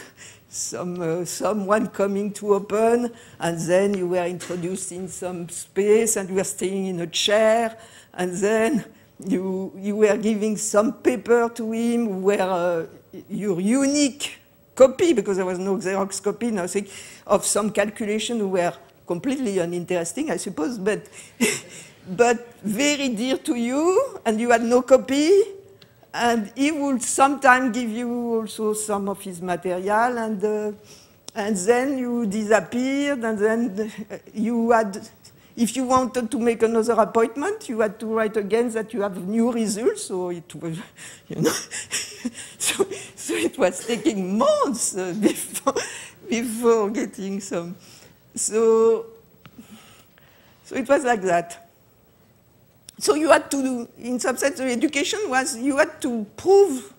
some uh, someone coming to open, and then you were introduced in some space, and you were staying in a chair, and then you, you were giving some paper to him where uh, your unique copy, because there was no Xerox copy, nothing, of some calculation were completely uninteresting, I suppose, but, but very dear to you, and you had no copy, and he would sometimes give you also some of his material, and, uh, and then you disappeared, and then you had, if you wanted to make another appointment, you had to write again that you have new results, so it was, you know, so, so it was taking months uh, before, before getting some, so, so it was like that so you had to, in the education, was you had to prove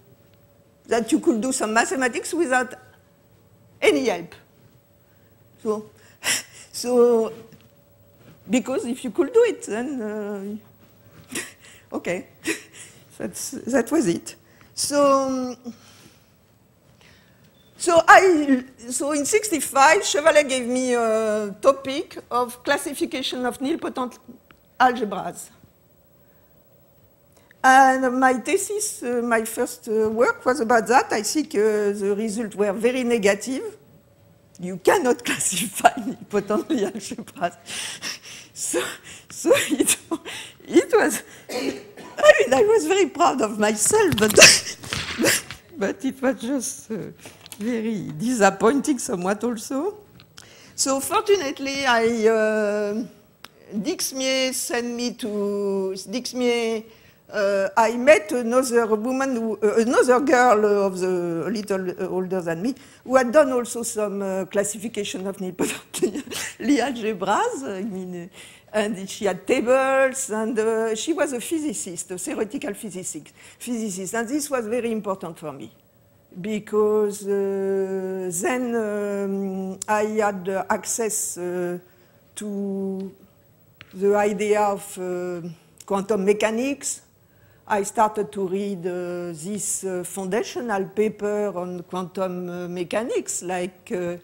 that you could do some mathematics without any help. So, so because if you could do it, then uh, okay, that's that was it. So. So, I, so in 65, Chevalier gave me a topic of classification of nilpotent algebras. And my thesis, uh, my first uh, work was about that. I think uh, the results were very negative. You cannot classify potential algebras. so, so it, it was, I mean, I was very proud of myself, but, but, it was just uh, very disappointing somewhat also. So fortunately, I, uh, Dixmier sent me to, Dixmier uh, I met another woman, who, uh, another girl of the little uh, older than me, who had done also some uh, classification of Nilpotently algebras. I mean, and she had tables, and uh, she was a physicist, a theoretical physicist, physicist, and this was very important for me because uh, then um, I had access uh, to the idea of uh, quantum mechanics, I started to read uh, this uh, foundational paper on quantum uh, mechanics, like uh,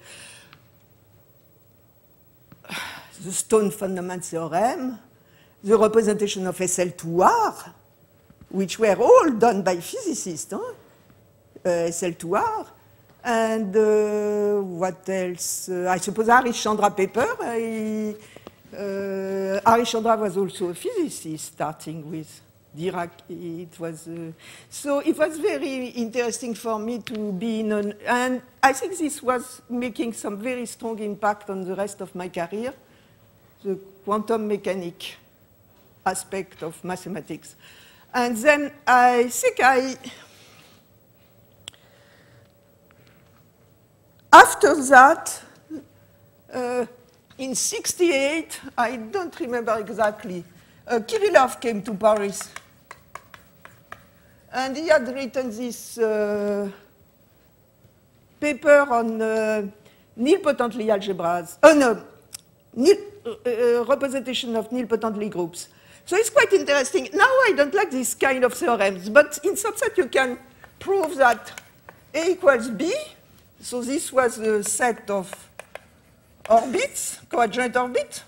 the Stone Fundament Theorem, the representation of SL2R, which were all done by physicists, huh? Uh, SL2R, and uh, what else? I suppose Chandra paper. I, Chandra was also a physicist, starting with. Dirac. It was uh, so it was very interesting for me to be in an, and I think this was making some very strong impact on the rest of my career, the quantum mechanic aspect of mathematics. And then I think I, after that, uh, in 68, I don't remember exactly, uh, Kirillov came to Paris and he had written this uh, paper on uh, nilpotently algebras, uh, on nil, uh, uh, representation of nilpotently groups. So it's quite interesting. Now I don't like this kind of theorems, but in subset you can prove that A equals B, so this was a set of orbits, coadjoint orbits.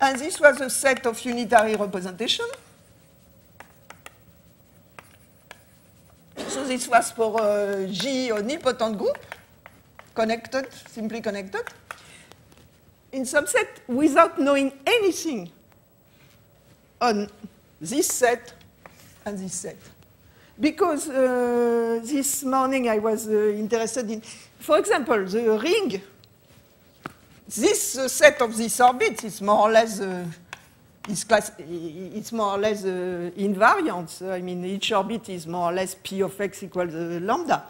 And this was a set of unitary representation. So this was for uh, G group, connected, simply connected. In subset, without knowing anything on this set and this set. Because uh, this morning I was uh, interested in, for example, the ring this uh, set of these orbits is more or less uh, is class it's more or less uh, invariant. I mean, each orbit is more or less p of x equals uh, lambda.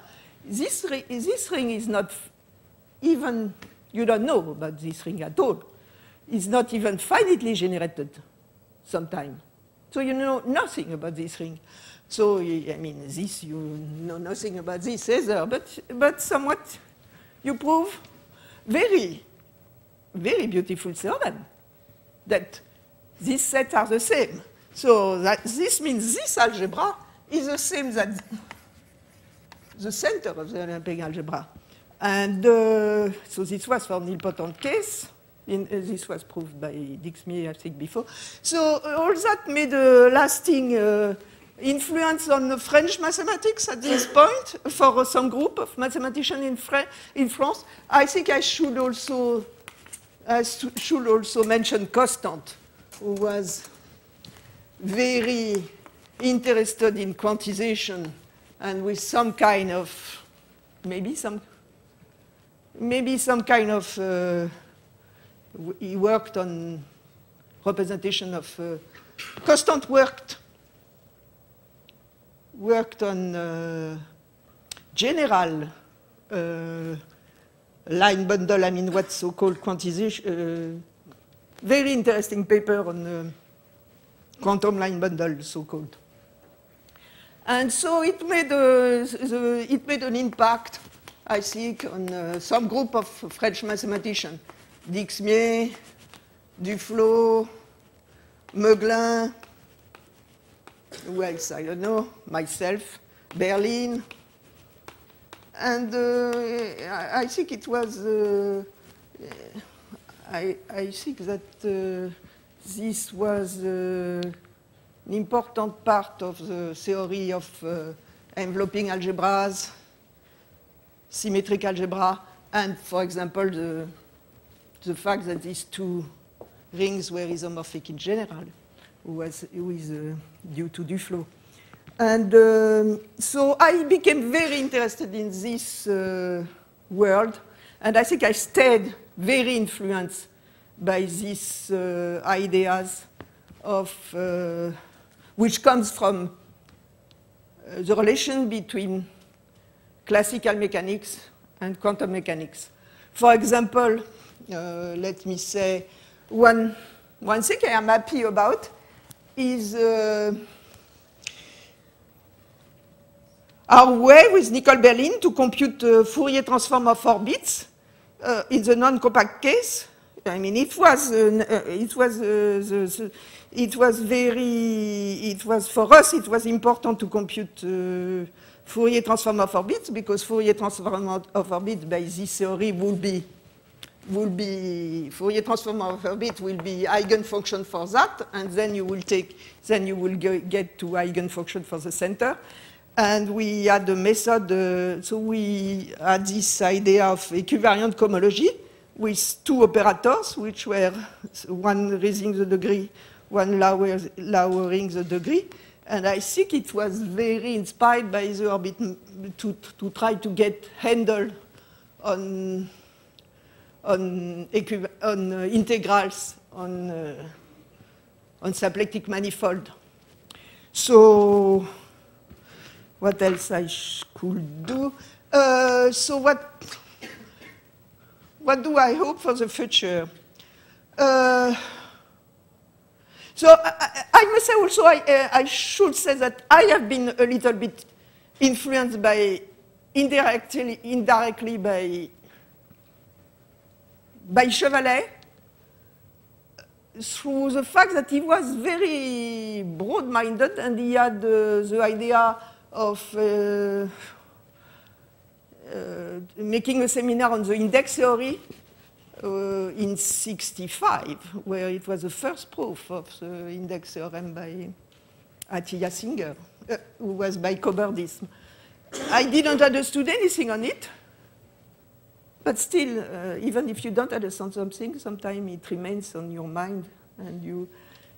This, this ring is not even, you don't know about this ring at all. It's not even finitely generated sometime. So you know nothing about this ring. So, I mean, this, you know nothing about this either, but, but somewhat you prove very very beautiful theorem that these sets are the same. So that this means this algebra is the same that the center of the Olympic algebra. And uh, so this was for important case. In, uh, this was proved by Dixmier, I think, before. So uh, all that made a lasting uh, influence on the French mathematics at this point for some group of mathematicians in, in France. I think I should also I should also mention Constant, who was very interested in quantization and with some kind of, maybe some, maybe some kind of, uh, he worked on representation of, uh, Constant worked, worked on uh, general uh, line bundle, I mean, what's so-called quantization, uh, very interesting paper on uh, quantum line bundle, so-called. And so it made, a, the, it made an impact, I think, on uh, some group of French mathematicians. Dixmier, Duflo, Meuglin, who else, I don't know, myself, Berlin, and uh, I, I, think it was, uh, I, I, think that uh, this was an important part of the theory of enveloping algebras, symmetric algebra, and, for example, the, the fact that these two rings were isomorphic in general, was, who is uh, due to Duflo. And um, so I became very interested in this uh, world, and I think I stayed very influenced by these uh, ideas of uh, which comes from uh, the relation between classical mechanics and quantum mechanics. For example, uh, let me say one one thing I am happy about is uh, our way with Nicole Berlin to compute the uh, Fourier transform of orbits uh, in the non-compact case. I mean, it was uh, uh, it was uh, the, the, it was very it was for us it was important to compute uh, Fourier transform of orbits because Fourier transform of bits by this theory will be will be Fourier transform of orbit will be eigenfunction for that, and then you will take then you will get to eigenfunction for the center. And we had a method, uh, so we had this idea of equivariant cohomology with two operators, which were one raising the degree, one lower, lowering the degree. And I think it was very inspired by the orbit to, to try to get handle on, on, on uh, integrals on, uh, on symplectic manifold. So what else I could do. Uh, so what, what do I hope for the future? Uh, so I, I, must say also I, uh, I should say that I have been a little bit influenced by indirectly, indirectly by, by Chevalet uh, through the fact that he was very broad-minded and he had uh, the idea of uh, uh, making a seminar on the index theory uh, in 65, where it was the first proof of the index theorem by Atiyah Singer, who was by Cobardism. I didn't understand anything on it, but still, uh, even if you don't understand something, sometimes it remains on your mind, and you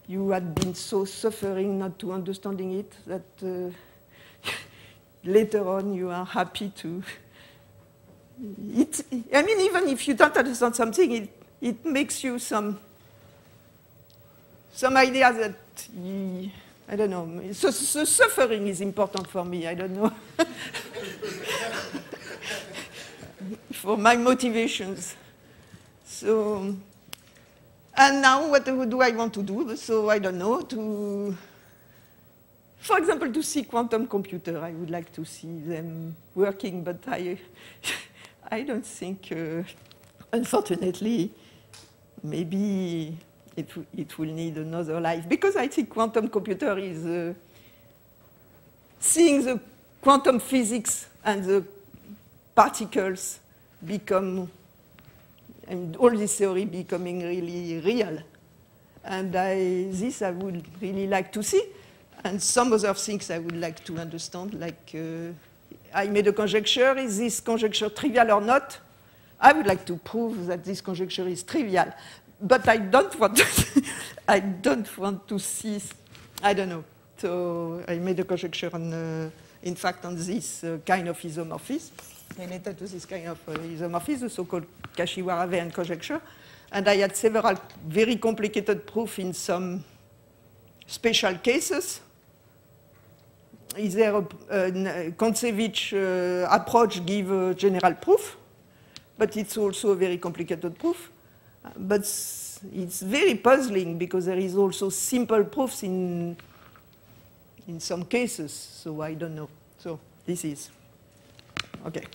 you had been so suffering not to understanding it that uh, later on you are happy to. It, I mean, even if you don't understand something, it, it makes you some, some idea that, you, I don't know, so, so suffering is important for me, I don't know. for my motivations. So, and now what do I want to do? So I don't know, to for example, to see quantum computer, I would like to see them working, but I, I don't think, uh, unfortunately, maybe it, it will need another life, because I think quantum computer is uh, seeing the quantum physics and the particles become, and all this theory becoming really real. And I, this I would really like to see and some other things I would like to understand, like uh, I made a conjecture, is this conjecture trivial or not? I would like to prove that this conjecture is trivial, but I don't want to, I don't want to see, I don't know. So I made a conjecture on, uh, in fact, on this uh, kind of isomorphism, related to this kind of uh, isomorphism, the so-called Kashiwaravean conjecture. And I had several very complicated proofs in some special cases, is there a, uh, Koncevich uh, approach give a general proof, but it's also a very complicated proof. But it's very puzzling because there is also simple proofs in, in some cases, so I don't know. So this is, okay.